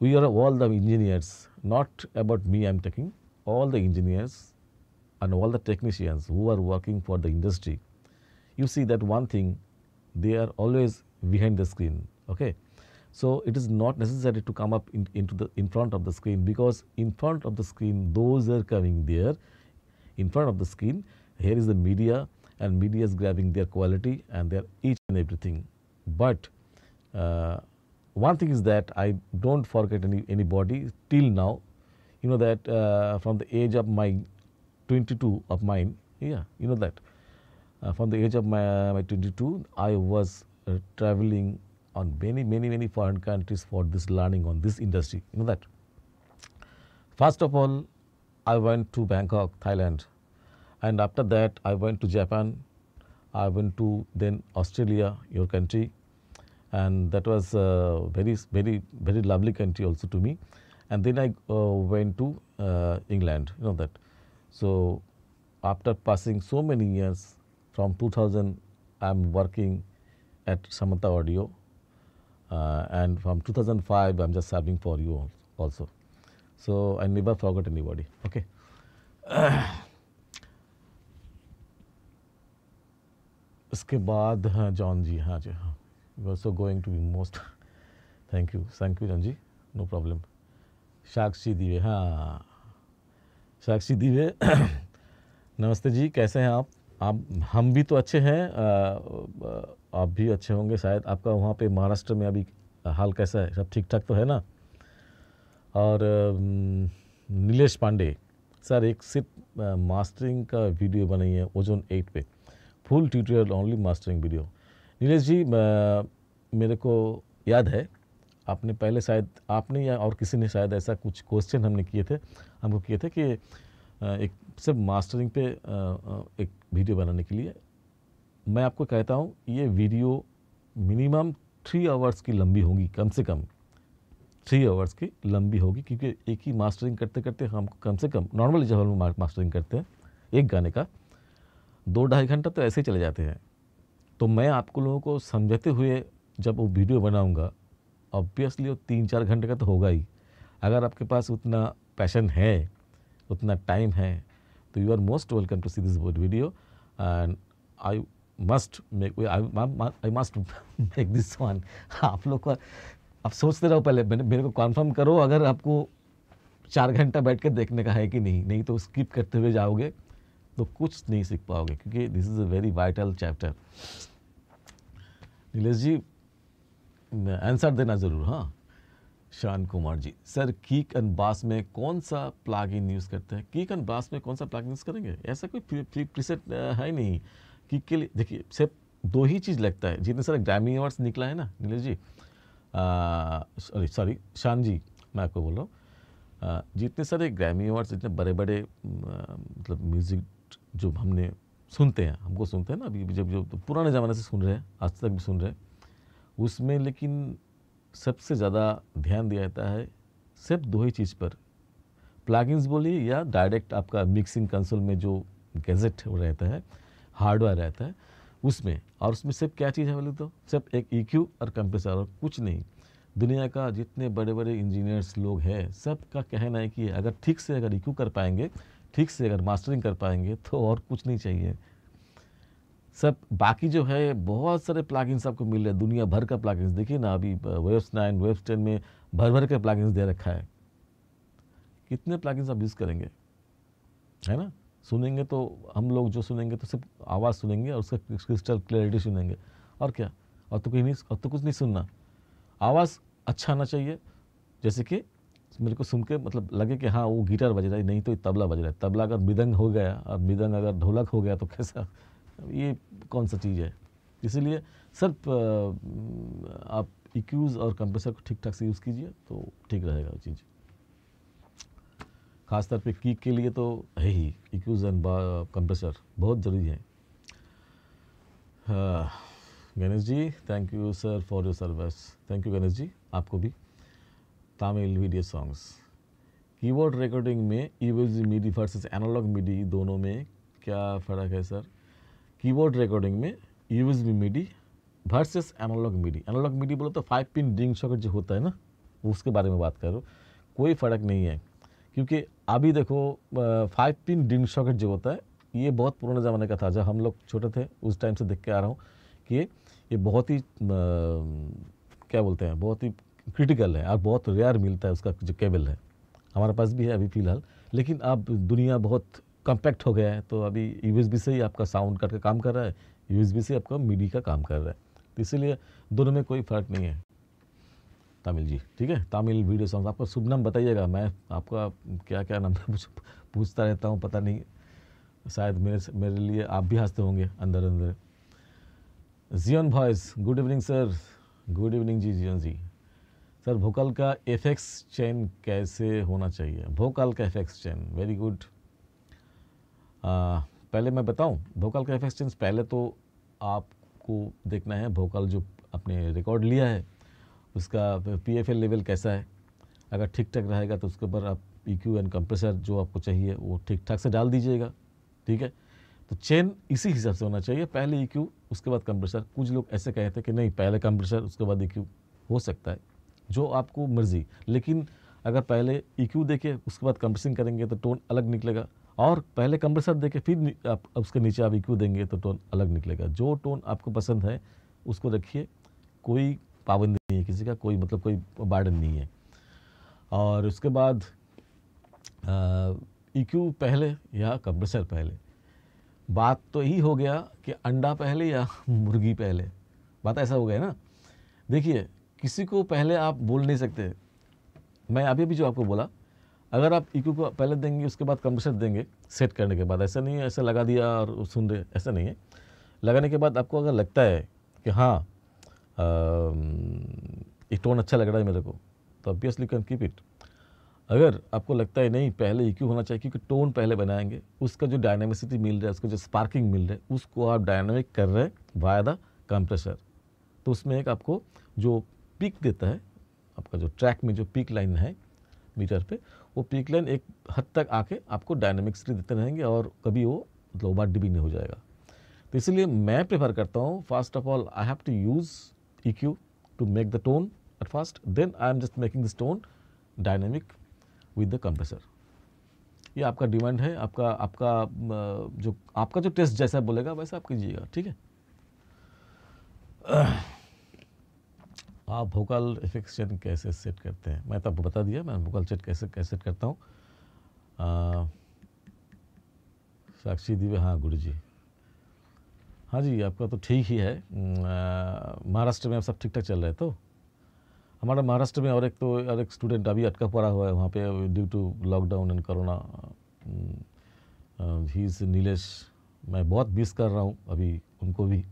we are all the engineers not about me I am talking all the engineers and all the technicians who are working for the industry you see that one thing they are always behind the screen okay so it is not necessary to come up in, into the in front of the screen because in front of the screen those are coming there in front of the screen here is the media and media is grabbing their quality and their each and everything. But uh, one thing is that I don't forget any anybody till now you know that uh, from the age of my 22 of mine yeah you know that uh, from the age of my, my 22 I was uh, traveling on many, many, many foreign countries for this learning on this industry. You know that. First of all, I went to Bangkok, Thailand, and after that, I went to Japan. I went to then Australia, your country, and that was very, very, very lovely country also to me. And then I uh, went to uh, England. You know that. So after passing so many years, from 2000, I'm working at Samantha Audio Uh, and from 2005, I'm just serving for you also. So I never forgot anybody. Okay. इसके बाद हाँ John जी हाँ जी हाँ you are so going to be most thank you thank you John ji no problem Sakshi Dive हाँ साक्षी दिवे नमस्ते जी कैसे हैं आप आप हम भी तो अच्छे हैं uh, uh, आप भी अच्छे होंगे शायद आपका वहाँ पे महाराष्ट्र में अभी हाल कैसा है सब ठीक ठाक तो है ना और नीलेश पांडे सर एक सिर्फ मास्टरिंग का वीडियो बनाई है ओजोन एट पे full tutorial only mastering video Nilesh ji मेरे को याद है आपने पहले शायद आपने या और किसी ने शायद ऐसा कुछ क्वेश्चन हमने किए थे हमको किए थे कि एक सिर्फ मास्टरिंग पे एक वीडियो बनाने के लिए मैं आपको कहता हूँ ये वीडियो मिनिमम थ्री आवर्स की लंबी होगी कम से कम थ्री आवर्स की लंबी होगी क्योंकि एक ही मास्टरिंग करते करते हम कम से कम नॉर्मली जब हम मास्टरिंग करते हैं एक गाने का दो ढाई घंटा तो ऐसे ही चले जाते हैं तो मैं आपको लोगों को समझाते हुए जब वो वीडियो बनाऊंगा ऑब्वियसली वो तीन चार घंटे का तो होगा ही अगर आपके पास उतना पैशन है उतना टाइम है तो you are most welcome to see this video and I must make I must make this one आप लोग का आप सोचते रहो पहले मैंने मेरे को कन्फर्म करो अगर आपको चार घंटा बैठ कर देखने का है कि नहीं नहीं तो स्किप करते हुए जाओगे तो कुछ नहीं सीख पाओगे क्योंकि this is a very vital chapter Nilesh ji answer देना ज़रूर हाँ Shan Kumar ji sir kick and bass में कौन सा प्लाग इन यूज़ करते हैं कीक एंड बास में कौन सा प्लाग यूज़ करेंगे ऐसा कोई प्रीसेट है नहीं कि के लिए देखिए सिर्फ दो ही चीज़ लगता है जितने सारे ग्रैमी अवार्ड्स निकला है ना नीलेश जी सॉरी सॉरी शान जी मैं आपको बोल रहा हूँ जितने सारे ग्रैमी अवार्ड्स इतने बड़े बड़े मतलब म्यूज़िक जो हमने सुनते हैं हमको सुनते हैं ना अभी जब जो तो पुराने ज़माने से सुन रहे हैं आज तक भी सुन रहे हैं उसमें लेकिन सबसे ज़्यादा ध्यान दिया जाता है सिर्फ दो ही चीज़ पर प्लागिंग्स बोलिए या डायरेक्ट आपका मिक्सिंग कंसोल में जो गैजेट रहता है हार्डवेयर रहता है उसमें और उसमें सिर्फ क्या चीज़ है बोले तो सिर्फ एक ई e और कंप्रेसर और कुछ नहीं दुनिया का जितने बड़े बड़े इंजीनियर्स लोग हैं सब का कहना है कि अगर ठीक से अगर ई e कर पाएंगे ठीक से अगर मास्टरिंग कर पाएंगे तो और कुछ नहीं चाहिए सब बाकी जो है बहुत सारे प्लागिंस आपको मिल रहे हैं दुनिया भर का प्लागिंस देखिए ना अभी वेब्स नाइन वेब्स टेन में भर भर के प्लागिंस दे रखा है कितने प्लागिंस आप यूज़ करेंगे है ना सुनेंगे तो हम लोग जो सुनेंगे तो सिर्फ आवाज़ सुनेंगे और उसका क्रिस्टल क्लैरिटी सुनेंगे और क्या और तो कोई नहीं और तो कुछ नहीं सुनना आवाज़ अच्छा आना चाहिए जैसे कि मेरे को सुन के मतलब लगे कि हाँ वो गिटार बज रहा है नहीं तो तबला बज रहा है तबला अगर मृदंग हो गया और मृदंग अगर ढोलक हो गया तो कैसा ये कौन सा चीज़ है इसीलिए सिर्फ आप इक्यूज़ e और कंप्रेसर को ठीक ठाक से यूज़ कीजिए तो ठीक रहेगा वो चीज़ खासतौर पे कीक के लिए तो है ही एंड कंप्रेसर बहुत ज़रूरी है हाँ, Ganesh ji thank you sir for your service thank you Ganesh ji आपको भी Tamil video songs keyboard recording में डी मीडी वर्सेस एनालॉग मीडी दोनों में क्या फ़र्क है सर कीबोर्ड रिकॉर्डिंग में USB MIDI versus analog MIDI analog MIDI बोलो तो फाइव पिन ड्रिंक शॉकेट जो होता है ना उसके बारे में बात करो कोई फ़र्क नहीं है क्योंकि अभी देखो फाइव पिन डिंग शॉकेट जो होता है ये बहुत पुराने ज़माने का था जब हम लोग छोटे थे उस टाइम से देख के आ रहा हूँ कि ये बहुत ही आ, क्या बोलते हैं बहुत ही क्रिटिकल है और बहुत रेयर मिलता है उसका जो केबल है हमारे पास भी है अभी फ़िलहाल लेकिन अब दुनिया बहुत कम्पैक्ट हो गया है तो अभी बी से ही आपका साउंड करके का काम कर रहा है बी से आपका मीडी का काम कर रहा है तो इसीलिए दोनों में कोई फ़र्क नहीं है तामिल जी ठीक है तमिल वीडियो सॉन्ग आपका शुभ नाम बताइएगा मैं आपका क्या क्या नाम पूछता रहता हूँ पता नहीं शायद मेरे मेरे लिए आप भी हंसते होंगे अंदर अंदर Zion voice good evening sir good evening जी जियन जी सर भोकल का एफेक्स चैन कैसे होना चाहिए भोकल का एफेक्स चैन वेरी गुड पहले मैं बताऊं भोकल का एफेक्स चैन पहले तो आपको देखना है भोकल जो अपने रिकॉर्ड लिया है उसका पी एफ एल लेवल कैसा है अगर ठीक ठाक रहेगा तो उसके ऊपर आप ई क्यू एंड कंप्रेसर जो आपको चाहिए वो ठीक ठाक से डाल दीजिएगा ठीक है तो चेन इसी हिसाब से होना चाहिए पहले ई e क्यू उसके बाद कंप्रेसर कुछ लोग ऐसे कहे थे कि नहीं पहले कंप्रेसर उसके बाद ई e क्यू हो सकता है जो आपको मर्जी लेकिन अगर पहले ई e क्यू देखे उसके बाद कंप्रेसिंग करेंगे तो टोन अलग निकलेगा और पहले कंप्रेसर देखे फिर आप उसके नीचे आप ई क्यू देंगे तो टोन अलग निकलेगा जो टोन आपको पसंद है उसको रखिए कोई पाबंदी नहीं है किसी का कोई मतलब कोई बार्डन नहीं है और उसके बाद ई क्यू e पहले या कंप्रेसर पहले बात तो यही हो गया कि अंडा पहले या मुर्गी पहले बात ऐसा हो गया ना देखिए किसी को पहले आप बोल नहीं सकते मैं अभी भी जो आपको बोला अगर आप इक्यू e को पहले देंगे उसके बाद कंप्रेसर देंगे सेट करने के बाद ऐसा नहीं है ऐसा लगा दिया और सुन रहे ऐसा नहीं है लगाने के बाद आपको अगर लगता है कि हाँ एक um, टोन अच्छा लग रहा है मेरे को तो ऑब्वियसली कैन कीप इट अगर आपको लगता है नहीं पहले क्यों होना चाहिए क्योंकि टोन पहले बनाएंगे उसका जो डायनामिसिटी मिल रहा है उसको जो स्पार्किंग मिल रहा है उसको आप डायनामिक कर रहे हैं वाया द कंप्रेसर तो उसमें एक आपको जो पीक देता है आपका जो ट्रैक में जो पीक लाइन है मीटर पे वो पीक लाइन एक हद तक आके आपको डायनामिक्सली देते रहेंगे और कभी वो मतलब ओवर डिबी नहीं हो जाएगा तो इसलिए मैं प्रेफर करता हूँ first of all I have to use EQ to make the tone at first then I am just making this tone dynamic with the compressor. ये आपका डिमांड है आपका आपका जो आपका जो टेस्ट जैसा बोलेगा वैसा आप कीजिएगा ठीक है आप वोकल इफेक्ट चेंज कैसे सेट करते हैं मैं तो आपको बता दिया मैं वोकल सेट कैसे कैसे सेट करता हूँ साक्षी दीवे हाँ गुरु जी हाँ जी आपका तो ठीक ही है महाराष्ट्र में अब सब ठीक ठाक चल रहा है तो हमारा महाराष्ट्र में और एक तो और एक स्टूडेंट अभी अटका पड़ा हुआ है वहाँ पे due to lockdown and corona he is Nilesh मैं बहुत मिस कर रहा हूँ अभी उनको भी आ,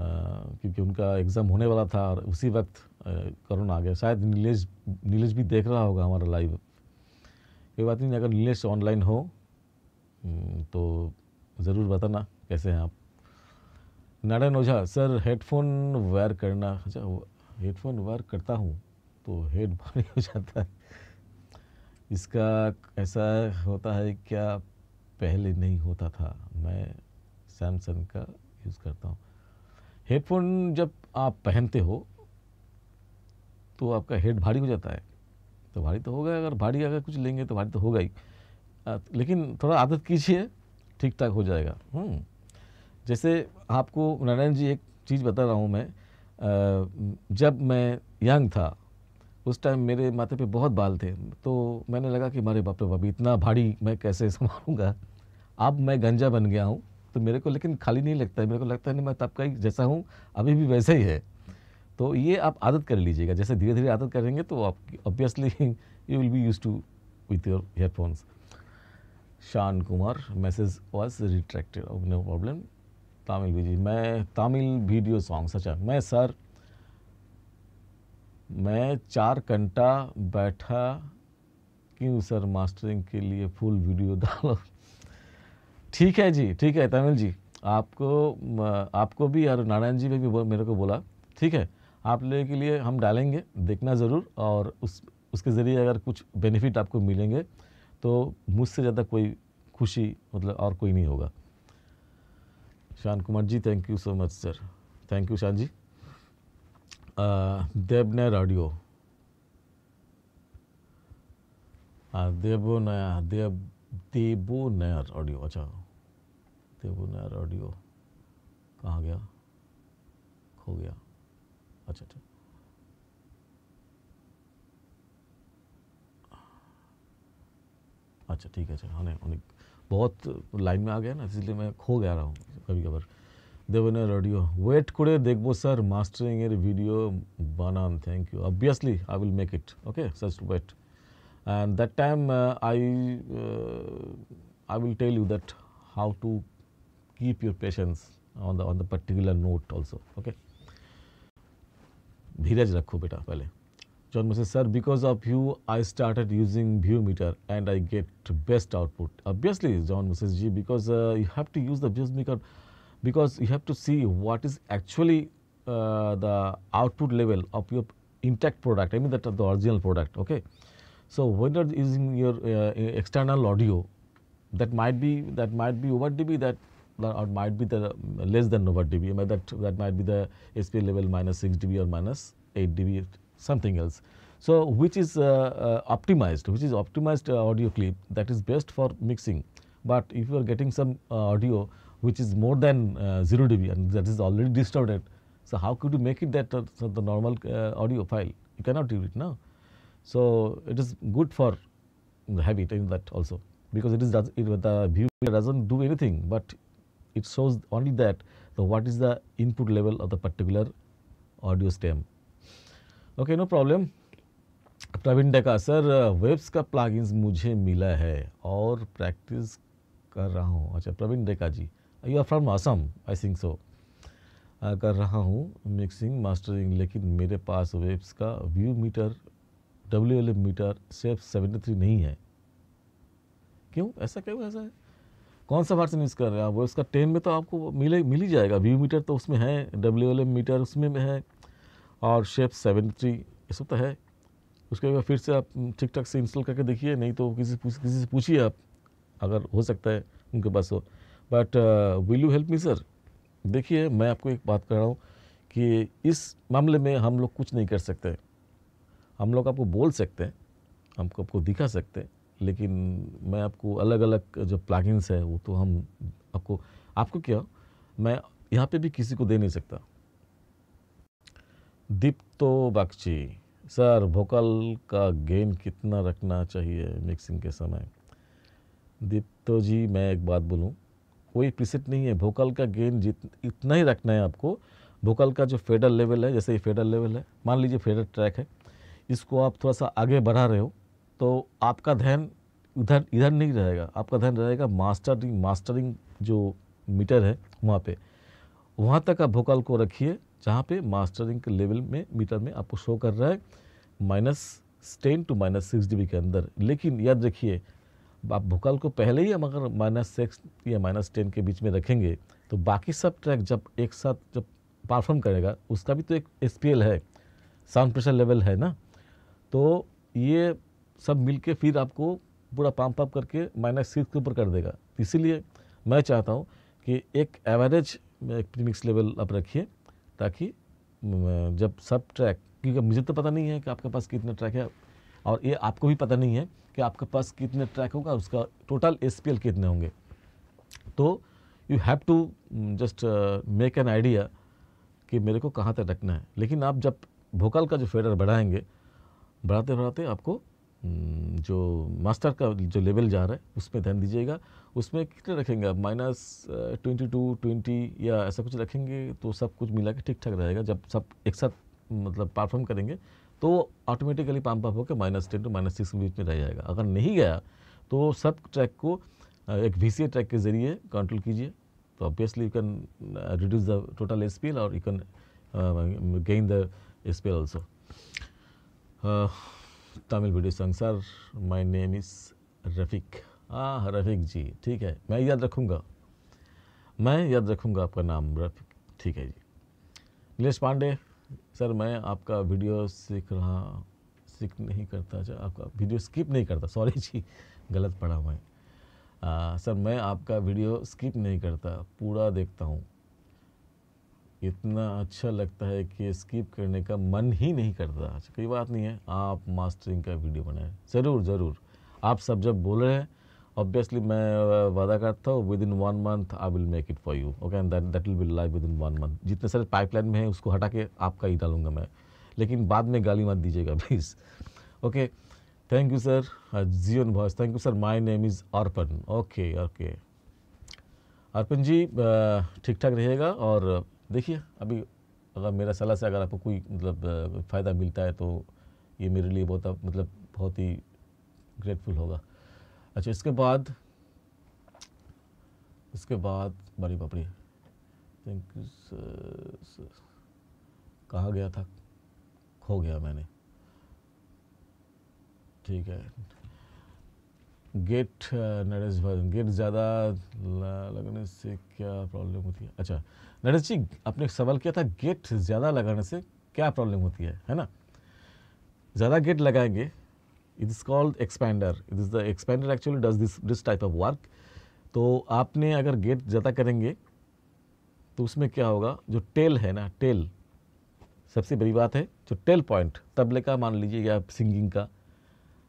क्योंकि उनका एग्ज़ाम होने वाला था और उसी वक्त कोरोना आ गया शायद नीलेश नीलेश भी देख रहा होगा हमारा लाइव कोई बात नहीं अगर नीलेश ऑनलाइन हो तो ज़रूर बताना कैसे हैं आप Narayan Ojha sir headphone wear करना अच्छा हेडफोन वेयर करता हूँ तो हेड भारी हो जाता है इसका ऐसा होता है क्या पहले नहीं होता था मैं सैमसंग का यूज़ करता हूँ हेडफोन जब आप पहनते हो तो आपका हेड भारी हो जाता है तो भारी तो होगा अगर भारी अगर कुछ लेंगे तो भारी तो होगा ही लेकिन थोड़ा आदत कीजिए ठीक ठाक हो जाएगा हम्म। जैसे आपको नारायण जी एक चीज़ बता रहा हूँ मैं जब मैं यंग था उस टाइम मेरे माथे पे बहुत बाल थे तो मैंने लगा कि मारे बाप रे बाप इतना भारी मैं कैसे संभालूंगा अब मैं गंजा बन गया हूँ तो मेरे को लेकिन खाली नहीं लगता है मेरे को लगता है नहीं मैं तब का ही जैसा हूँ अभी भी वैसे ही है तो ये आप आदत कर लीजिएगा जैसे धीरे धीरे आदत करेंगे तो आप obviously you will be use to with your headphones Shan Kumar message was retracted no problem Tamil ji मैं तमिल वीडियो सॉन्ग सचा मैं सर मैं चार घंटा बैठा क्यों सर मास्टरिंग के लिए फुल वीडियो डालो ठीक है जी ठीक है तमिल जी आपको आपको भी और नारायण जी ने भी मेरे को बोला ठीक है आप लोगों के लिए हम डालेंगे देखना ज़रूर और उस उसके ज़रिए अगर कुछ बेनिफिट आपको मिलेंगे तो मुझसे ज़्यादा कोई खुशी मतलब और कोई नहीं होगा Shan Kumar ji thank you so much sir thank you Shan ji देव नया रेडियो हाँ देवो नया देव देवो नया ऑडियो अच्छा देवो नया ऑडियो कहाँ गया खो गया अच्छा अच्छा अच्छा ठीक है अच्छा हाँ उन्हें बहुत लाइन में आ गया ना इसलिए मैं खो गया रहा हूँ कभी कभार देवेंद्र रेडियो वेट करे देखो सर मास्टरिंग एर वीडियो बनान thank you obviously I will make it okay just wait and that time I I will tell you that how to keep your patience on the on the particular note also okay धीरज रखो बेटा पहले John says, sir, because of you, I started using view meter and I get best output. Obviously, John says, G, because uh, you have to use the view meter because you have to see what is actually uh, the output level of your intact product, I mean that of the original product. Okay. So, when you are using your uh, external audio, that might be that might be over dB that or might be the less than over dB, that, that might be the SPL level minus 6 dB or minus 8 dB something else. So, which is uh, uh, optimized, which is optimized uh, audio clip that is best for mixing. But if you are getting some audio which is more than 0 dB and that is already distorted, so how could you make it that so the normal audio file? You cannot do it now. So, it is good for having in that also because it is does it the doesn't do anything but it shows only that the what is the input level of the particular audio stem okay no problem Praveen Deka sir Waves का plugins मुझे मिला है और practice कर रहा हूँ अच्छा Praveen Deka ji you are from Assam I think so कर रहा हूँ मिक्सिंग मास्टरिंग लेकिन मेरे पास वेब्स का VU meter W L M meter सेफ सेवेंटी थ्री नहीं है क्यों ऐसा क्यों ऐसा है कौन सा वर्सन यूज़ कर रहे हैं आप वेब्स का टेन में तो आपको मिले मिल ही जाएगा व्यू मीटर तो उसमें है डब्ल्यू एल एम मीटर उसमें है और शेप सेवेंटी ये सब तो है उसके बाद फिर से आप ठीक ठाक से इंस्टॉल करके देखिए नहीं तो किसी पूछ किसी से पूछिए आप अगर हो सकता है उनके पास हो but will you help me sir देखिए मैं आपको एक बात कर रहा हूँ कि इस मामले में हम लोग कुछ नहीं कर सकते हम लोग आपको बोल सकते हैं हमको आपको दिखा सकते हैं लेकिन मैं आपको अलग अलग जो प्लागिंस है वो तो हम आपको आपको क्या मैं यहाँ पे भी किसी को दे नहीं सकता दीप्तो बागची सर वोकल का गेन कितना रखना चाहिए मिक्सिंग के समय दीप्तो जी मैं एक बात बोलूँ कोई प्रिसेट नहीं है वोकल का गेन जित इतना ही रखना है आपको वोकल का जो फेडल लेवल है जैसे ये फेडल लेवल है मान लीजिए फेडल ट्रैक है इसको आप थोड़ा सा आगे बढ़ा रहे हो तो आपका ध्यान उधर इधर नहीं रहेगा आपका ध्यान रहेगा मास्टरिंग मास्टरिंग जो मीटर है वहाँ पे वहाँ तक आप भोकल को रखिए जहाँ पे मास्टरिंग के लेवल में मीटर में आपको शो कर रहा है minus ten to minus six D के अंदर लेकिन याद रखिए आप भूकल को पहले ही हम अगर माइनस सिक्स या माइनस टेन के बीच में रखेंगे तो बाकी सब ट्रैक जब एक साथ जब परफॉर्म करेगा उसका भी तो एक एस है साउंड प्रेशर लेवल है ना तो ये सब मिलके फिर आपको पूरा पंप अप करके माइनस सिक्स के ऊपर कर देगा इसीलिए मैं चाहता हूँ कि एक एवरेज प्रीमिक्स लेवल आप रखिए ताकि जब सब ट्रैक क्योंकि मुझे तो पता नहीं है कि आपके पास कितने ट्रैक है और ये आपको भी पता नहीं है कि आपके पास कितने ट्रैक होगा उसका टोटल एस कितने होंगे तो you have to just make an idea कि मेरे को कहाँ तक रखना है लेकिन आप जब भोकल का जो फेडर बढ़ाएंगे बढ़ाते बढ़ाते आपको हम्म, जो मास्टर का जो लेवल जा रहा है उसमें ध्यान दीजिएगा उसमें कितने रखेंगे आप माइनस ट्वेंटी टू ट्वेंटी या ऐसा कुछ रखेंगे तो सब कुछ मिला के ठीक ठाक रहेगा जब सब एक साथ मतलब परफॉर्म करेंगे तो ऑटोमेटिकली पाम अप होकर minus ten to minus six के बीच में रह जाएगा अगर नहीं गया तो सब ट्रैक को एक वी ट्रैक के ज़रिए कंट्रोल कीजिए तो obviously you can reduce the total S और you can gain the S also Tamil video sir my name is Rafiq हाँ रफ़ीक जी ठीक है मैं याद रखूँगा मैं याद रखूँगा आपका नाम रफ़ीक ठीक है जी नीलेश पांडे सर मैं आपका वीडियो सीख रहा सीख नहीं करता जा अच्छा, आपका वीडियो स्किप नहीं करता सॉरी जी गलत पढ़ा मैं आ, सर मैं आपका वीडियो स्किप नहीं करता पूरा देखता हूँ इतना अच्छा लगता है कि स्किप करने का मन ही नहीं करता आज अच्छा, कोई बात नहीं है आप मास्टरिंग का वीडियो बनाएं ज़रूर ज़रूर आप सब जब बोल रहे हैं ऑब्वियसली मैं वादा करता हूँ within one month I will make it for you okay and that that will be live within one month जितने सारे पाइपलाइन में है उसको हटा के आपका ही डालूंगा मैं लेकिन बाद में गाली मत दीजिएगा please okay thank you sir Zion voice thank you sir my name is Arpan okay okay Arpan ji ठीक ठाक रहेगा और देखिए अभी अगर मेरा सलाह से अगर आपको कोई मतलब फ़ायदा मिलता है तो ये मेरे लिए बहुत मतलब बहुत ही ग्रेटफुल होगा अच्छा इसके बाद इसके बाद बड़ी बापरी थैंक यू सर कहाँ गया था खो गया मैंने ठीक है गेट नरेश वर्धन गेट ज़्यादा लगाने से क्या प्रॉब्लम होती है अच्छा नरेश जी आपने सवाल किया था गेट ज़्यादा लगाने से क्या प्रॉब्लम होती है है ना ज़्यादा गेट लगाएंगे it is called expander it is the expander actually does this this type of work तो आपने अगर गेट ज़्यादा करेंगे तो उसमें क्या होगा जो टेल है ना टेल सबसे बड़ी बात है जो टेल पॉइंट तबले का मान लीजिए या सिंगिंग का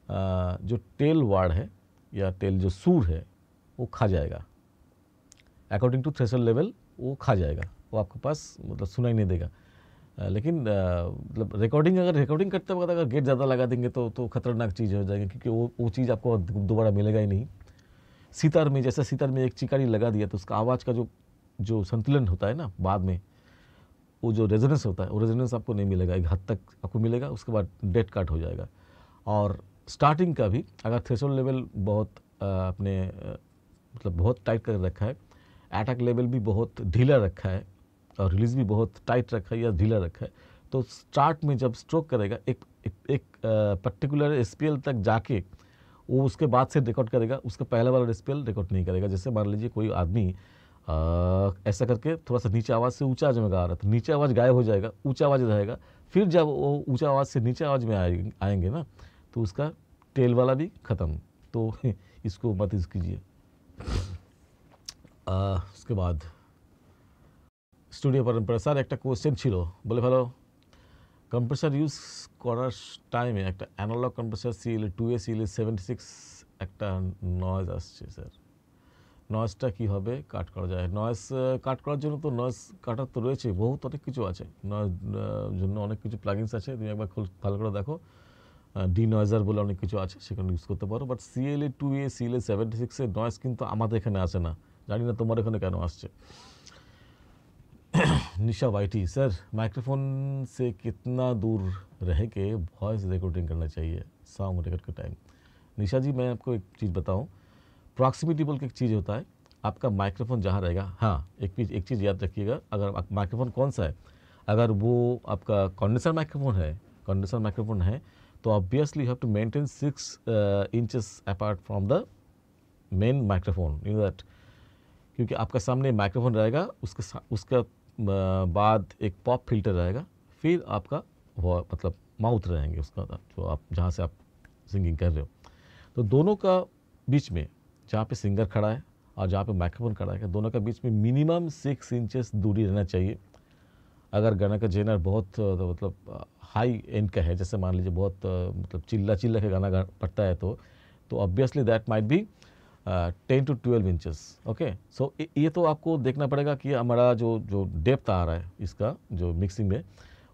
आ, जो टेल वार्ड है या तेल जो सूर है वो खा जाएगा अकॉर्डिंग टू थ्रेसल लेवल वो खा जाएगा वो आपके पास मतलब सुनाई नहीं देगा लेकिन मतलब रिकॉर्डिंग अगर रिकॉर्डिंग करते वक्त अगर गेट ज़्यादा लगा देंगे तो तो खतरनाक चीज़ हो जाएगी क्योंकि वो वो चीज़ आपको दोबारा मिलेगा ही नहीं सितार में जैसे सितार में एक चिकारी लगा दिया तो उसका आवाज़ का जो जो संतुलन होता है ना बाद में वो जो रेजोनेंस होता है वो रेजोनेंस आपको नहीं मिलेगा एक हद तक आपको मिलेगा उसके बाद डेड काट हो जाएगा और स्टार्टिंग का भी अगर थ्रेशोल्ड लेवल बहुत अपने मतलब बहुत टाइट कर रखा है अटैक लेवल भी बहुत ढीला रखा है और रिलीज भी बहुत टाइट रखा है या ढीला रखा है तो स्टार्ट में जब स्ट्रोक करेगा एक एक, एक पर्टिकुलर एस तक जाके वो उसके बाद से रिकॉर्ड करेगा उसका पहला वाला एस रिकॉर्ड नहीं करेगा जैसे मान लीजिए कोई आदमी ऐसा करके थोड़ा सा नीचे आवाज़ से ऊंचा आवाज में गा रहा था नीचे आवाज़ गायब हो जाएगा ऊंचा आवाज़ रहेगा फिर जब वो ऊंचा आवाज़ से नीचे आवाज़ में आएंगे ना तो उसका टेल वाला भी ख़त्म तो इसको मत यूज़ कीजिए उसके बाद স্টুডিও পরম্পরা স্যার একটা কোয়েশ্চেন ছিল বলে ভালো কম্প্রেসার ইউজ করার টাইমে একটা analog compressor CL two A CL seventy six একটা নয়েজ আসছে স্যার নয়েজটা কি হবে কাট করা যায় নয়েজ কাট করার জন্য তো নয়েজ কাটার তো রয়েছে বহুত অনেক কিছু আছে নয়েজ জন্য অনেক কিছু প্লাগিংস আছে তুমি একবার ভালো করে দেখো ডিনয়েজার बोले अनेक किस আছে সেখানে use C L A two A C L A seventy six কিন্তু আমাদের क्यों আসে না জানি না তোমার এখানে কেন निशा वाइटी सर माइक्रोफोन से कितना दूर रह के वॉइस रिकॉर्डिंग करना चाहिए साउंड रिकॉर्ड के टाइम निशा जी मैं आपको एक चीज़ बताऊं प्रॉक्सिमिटी बोल के एक चीज़ होता है आपका माइक्रोफोन जहाँ रहेगा हाँ एक चीज़ एक चीज़ याद रखिएगा अगर माइक्रोफोन कौन सा है अगर वो आपका कंडेंसर माइक्रोफोन है कंडेंसर माइक्रोफोन है So तो obviously you have to maintain 6 uh, inches apart from the main microphone you know that क्योंकि आपका सामने माइक्रोफोन रहेगा उसके उसका uh, बाद एक पॉप फिल्टर रहेगा फिर आपका वो मतलब माउथ रहेंगे उसका जो आप जहाँ से आप सिंगिंग कर रहे हो तो दोनों का बीच में जहाँ पे सिंगर खड़ा है और जहाँ पे माइक्रोफोन खड़ा है दोनों के बीच में मिनिमम सिक्स इंचेस दूरी रहना चाहिए अगर गाना का जेनर बहुत तो मतलब हाई एंड का है जैसे मान लीजिए बहुत मतलब चिल्ला चिल्ला के गाना पड़ता है तो तो obviously that might be ten to twelve inches okay so ये तो आपको देखना पड़ेगा कि हमारा जो जो डेप्थ आ रहा है इसका जो मिक्सिंग में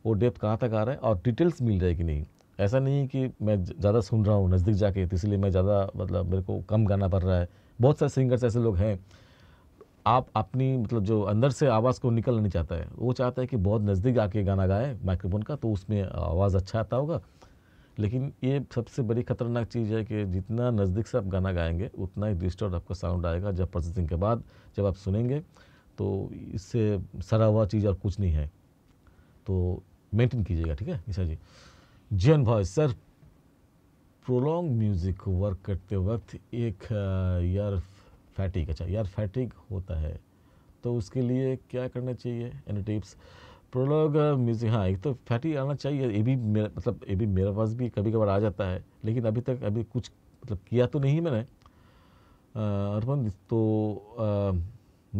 वो डेप्थ कहाँ तक आ रहा है और डिटेल्स मिल रहा कि नहीं ऐसा नहीं कि मैं ज़्यादा सुन रहा हूँ नज़दीक जाके तो इसलिए मैं ज़्यादा मतलब मेरे को कम गाना पड़ रहा है बहुत सारे सिंगर्स ऐसे लोग हैं आप अपनी मतलब जो अंदर से आवाज़ को निकलना नहीं चाहता है वो चाहता है कि बहुत नज़दीक आके गाना गाए माइक्रोफोन का तो उसमें आवाज़ अच्छा आता होगा लेकिन ये सबसे बड़ी खतरनाक चीज़ है कि जितना नज़दीक से आप गाना गाएंगे उतना ही डिस्टर्ब आपका साउंड आएगा जब प्रोसेसिंग के बाद जब आप सुनेंगे तो इससे सरा हुआ चीज़ और कुछ नहीं है तो मेंटेन कीजिएगा ठीक है ईशा जी एन भाई सर प्रोलॉन्ग म्यूज़िक वर्क करते वक्त एक यार फैटिक अच्छा यार फैटिक होता है तो उसके लिए क्या करना चाहिए एनी टिप्स प्रोलॉग म्यूजिक हाँ एक तो फैटी आना चाहिए ये भी मेरा मतलब ये भी मेरे पास भी कभी कभार आ जाता है लेकिन अभी तक अभी कुछ मतलब किया तो नहीं मैंने अरमन तो आ,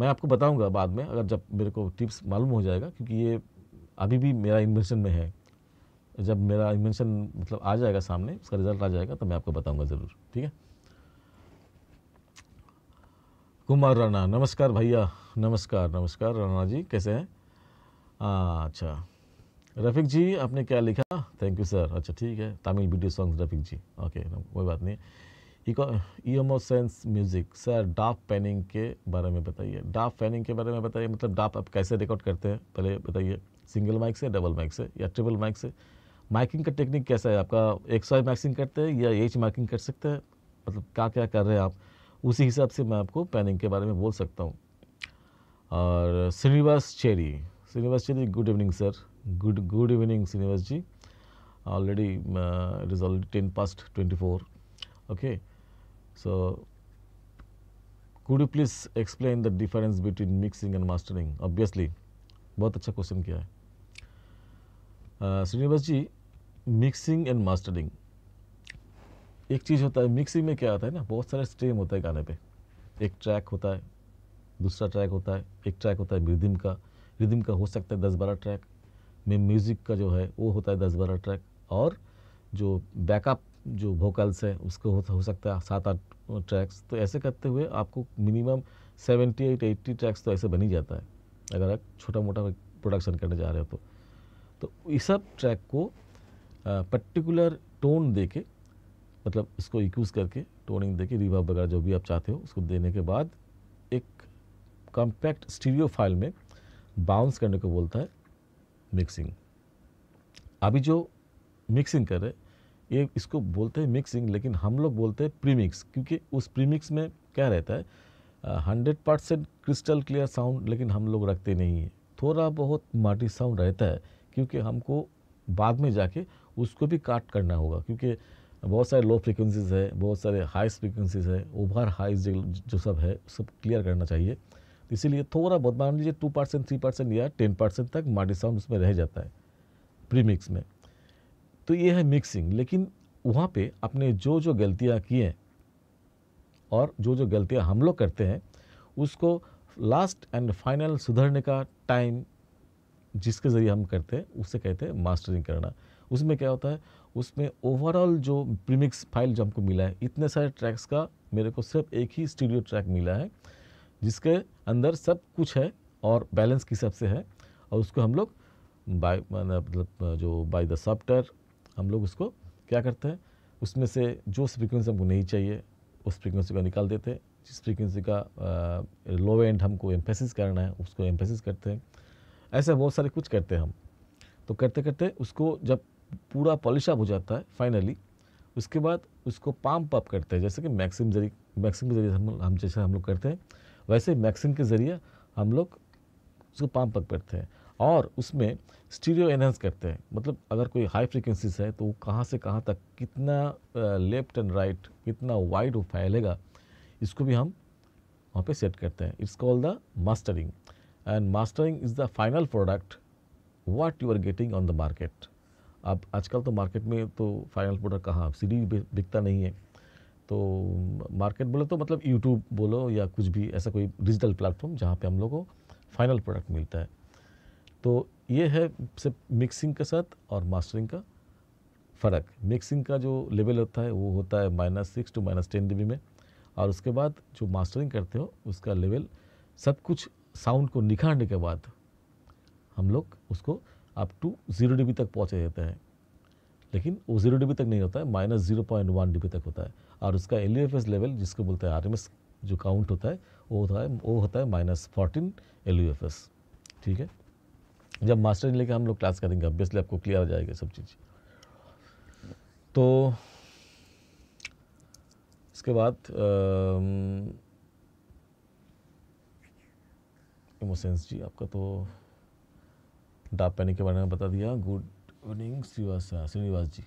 मैं आपको बताऊंगा बाद में अगर जब मेरे को टिप्स मालूम हो जाएगा क्योंकि ये अभी भी मेरा इन्वेंशन में है जब मेरा इन्वेंशन मतलब आ जाएगा सामने उसका रिजल्ट आ जाएगा तो मैं आपको बताऊँगा ज़रूर ठीक है कुमार राणा नमस्कार भैया नमस्कार नमस्कार राणा जी कैसे हैं हाँ, अच्छा रफ़ीक जी आपने क्या लिखा थैंक यू सर अच्छा ठीक है Tamil video song Rafiq ji okay कोई बात नहीं ईमो सेंस म्यूज़िक सर डाफ पैनिंग के बारे में बताइए डाफ पेनिंग के बारे में बताइए मतलब डाफ आप कैसे रिकॉर्ड करते हैं पहले बताइए सिंगल माइक से डबल माइक से या ट्रिपल माइक से माइकिंग का टेक्निक कैसा है आपका एक्स वाई मैक्सिंग करते हैं या एच माइकिंग कर सकते हैं मतलब क्या क्या कर रहे हैं आप उसी हिसाब से मैं आपको पैनिंग के बारे में बोल सकता हूँ और Srinivas Cherry Srinivas Cherry good evening sir good good evening Srinivas ji already it is already ten past twenty four so so you please explain the difference between mixing and mastering obviously बहुत अच्छा क्वेश्चन किया है uh, Srinivas ji mixing and mastering एक चीज़ होता है mixing में क्या होता है ना बहुत सारे स्ट्रीम होता है गाने पे एक ट्रैक होता है दूसरा ट्रैक होता है एक ट्रैक होता है रिदिम का रिदिम का हो सकता है दस बारह ट्रैक में म्यूज़िक का जो है वो होता है दस बारह ट्रैक और जो बैकअप जो वोकल्स है उसको हो, हो सकता है सात आठ ट्रैक्स तो ऐसे करते हुए आपको minimum seventy eight eighty tracks तो ऐसे बन ही जाता है अगर आप छोटा मोटा प्रोडक्शन करने जा रहे हो तो तो इस सब ट्रैक को पर्टिकुलर टोन दे के मतलब इसको इक्यूज करके टोनिंग देके रिवर्ब वगैरह जो भी आप चाहते हो उसको देने के बाद एक कॉम्पैक्ट स्टीरियो फाइल में बाउंस करने को बोलता है मिक्सिंग अभी जो मिक्सिंग कर रहे ये इसको बोलते हैं मिक्सिंग लेकिन हम लोग बोलते हैं प्रीमिक्स क्योंकि उस प्रीमिक्स में क्या रहता है hundred percent crystal clear sound लेकिन हम लोग रखते नहीं हैं थोड़ा बहुत माटी साउंड रहता है क्योंकि हमको बाद में जाके उसको भी काट करना होगा क्योंकि बहुत सारे लो फ्रिक्वेंसीज़ है बहुत सारे हाई फ्रिक्वेंसीज़ है ओवर हाई जो सब है सब क्लियर करना चाहिए इसीलिए थोड़ा बहुत मान लीजिए टू परसेंट थ्री परसेंट या टेन परसेंट तक माडी साउंड उसमें रह जाता है प्रीमिक्स में तो ये है मिक्सिंग लेकिन वहाँ पे अपने जो जो गलतियाँ की हैं और जो जो गलतियाँ हम लोग करते हैं उसको लास्ट एंड फाइनल सुधरने का टाइम जिसके ज़रिए हम करते हैं उससे कहते हैं मास्टरिंग करना उसमें क्या होता है उसमें ओवरऑल जो प्रीमिक्स फाइल जो हमको मिला है इतने सारे ट्रैक्स का मेरे को सिर्फ एक ही स्टूडियो ट्रैक मिला है जिसके अंदर सब कुछ है और बैलेंस के हिसाब से है और उसको हम लोग बाय मतलब जो बाय द सॉफ्टवेयर हम लोग उसको क्या करते हैं उसमें से जो फ्रिक्वेंसी हमको नहीं चाहिए उस फ्रिक्वेंसी को निकाल देते हैं जिस फ्रिक्वेंसी का लो एंड हमको एम्फेसिस करना है उसको एम्फेसिस करते हैं ऐसे बहुत सारे कुछ करते हैं हम तो करते करते उसको जब पूरा पॉलिशअप हो जाता है फाइनली उसके बाद उसको पाम्प अप करते हैं जैसे कि मैक्सिम जरिए मैक्सिम के जरिए हम हम जैसे हम लोग करते हैं वैसे मैक्सिम के ज़रिए हम लोग उसको पाम अप करते हैं और उसमें स्टीरियो एनहेंस करते हैं मतलब अगर कोई हाई फ्रिक्वेंसीज है तो वो कहाँ से कहाँ तक कितना लेफ्ट एंड राइट कितना वाइड वो फैलेगा इसको भी हम वहाँ पे सेट करते हैं it's called the mastering and mastering is the final product what you are getting on the market अब आजकल तो मार्केट में तो फाइनल प्रोडक्ट कहाँ सीडी बिकता नहीं है तो मार्केट बोले तो मतलब यूट्यूब बोलो या कुछ भी ऐसा कोई डिजिटल प्लेटफॉर्म जहाँ पे हम लोग को फाइनल प्रोडक्ट मिलता है तो ये है सिर्फ मिक्सिंग के साथ और मास्टरिंग का फ़र्क मिक्सिंग का जो लेवल होता है वो होता है minus six to minus ten D में और उसके बाद जो मास्टरिंग करते हो उसका लेवल सब कुछ साउंड को निखारने के बाद हम लोग उसको अप टू जीरो डिबी तक पहुँचा देते हैं लेकिन वो जीरो डिबी तक नहीं होता है minus zero point one dB तक होता है और उसका एल लेवल e जिसको बोलते हैं आर जो काउंट होता है वो होता है वो होता है माइनस फोर्टीन एल ठीक है जब मास्टर लेके हम लोग क्लास करेंगे ऑब्वियसली आपको क्लियर हो जाएगा सब चीज़ तो इसके बाद इमोशंस जी आपका तो डाप पैनिक के बारे में बता दिया गुड इवनिंग श्रीवास हाँ, श्रीनिवास जी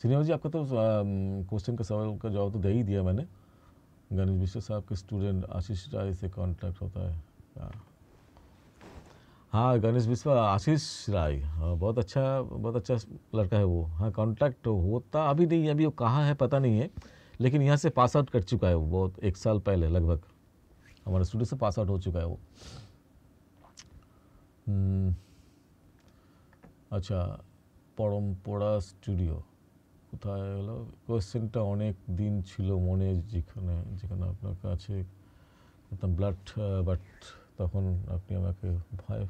श्रीनिवास जी आपका तो क्वेश्चन का सवाल का जवाब तो दे ही दिया मैंने गणेश मिश्र साहब के स्टूडेंट आशीष राय से कांटेक्ट होता है हाँ।, हाँ गणेश मिश्र आशीष राय हाँ बहुत अच्छा बहुत अच्छा लड़का है वो हाँ कांटेक्ट होता अभी नहीं अभी वो कहाँ है पता नहीं है लेकिन यहाँ से पास आउट कर चुका है वो बहुत एक साल पहले लगभग हमारे स्टूडियो से पास आउट हो चुका है वो हम्म। আচ্ছা পরম্পরা স্টুডিও কোথায় হলো কোয়েশ্চেনটা অনেক দিন ছিল মনে যেখানে যেখানে আপনার কাছে করতাম ব্লাড বাট তখন আপনি আমাকে ভয়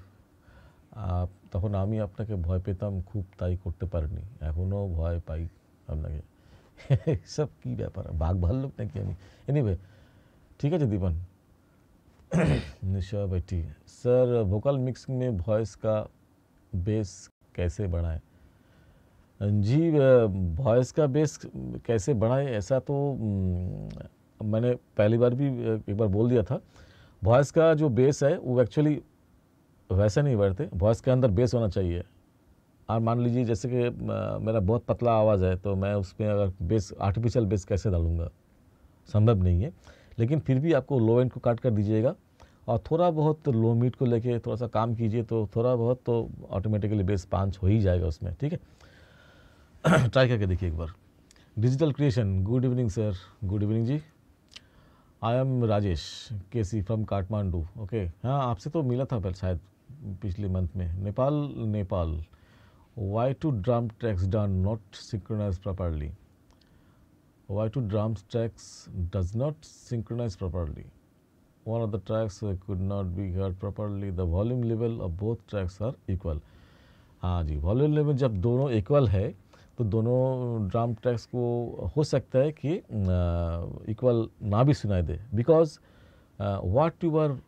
তখন আমি আপনাকে ভয় পেতাম খুব তাই করতে পারিনি এখনও ভয় পাই আপনাকে সব কী ব্যাপার বাঘ ভাল্লুক নাকি আমি এনিভে ঠিক আছে নিশ্চয় ভাই ঠিক স্যার ভোকাল মিক্স মেয়ে ভয়েস কা বেস कैसे बढ़ाएं जी वॉइस का बेस कैसे बढ़ाएं ऐसा तो मैंने पहली बार भी एक बार बोल दिया था वॉइस का जो बेस है वो एक्चुअली वैसे नहीं बढ़ते वॉइस के अंदर बेस होना चाहिए और मान लीजिए जैसे कि मेरा बहुत पतला आवाज़ है तो मैं उसमें अगर बेस आर्टिफिशियल बेस कैसे डालूँगा संभव नहीं है लेकिन फिर भी आपको लो एंड को काट कर दीजिएगा और थोड़ा बहुत लो मीट को लेके थोड़ा सा काम कीजिए तो थोड़ा बहुत तो ऑटोमेटिकली बेस पाँच हो ही जाएगा उसमें ठीक है ट्राई करके देखिए एक बार digital creation good evening sir good evening जी I am Rajesh K C from Kathmandu okay हाँ आपसे तो मिला था शायद पिछले मंथ में Nepal Nepal why two drum tracks done not synchronize properly why two drum tracks does not synchronize properly one of the tracks could not be heard properly the volume level of both tracks are equal हाँ जी volume level जब दोनों equal है तो दोनों drum tracks को हो सकता है कि इक्वल ना भी सुनाई दे because what you are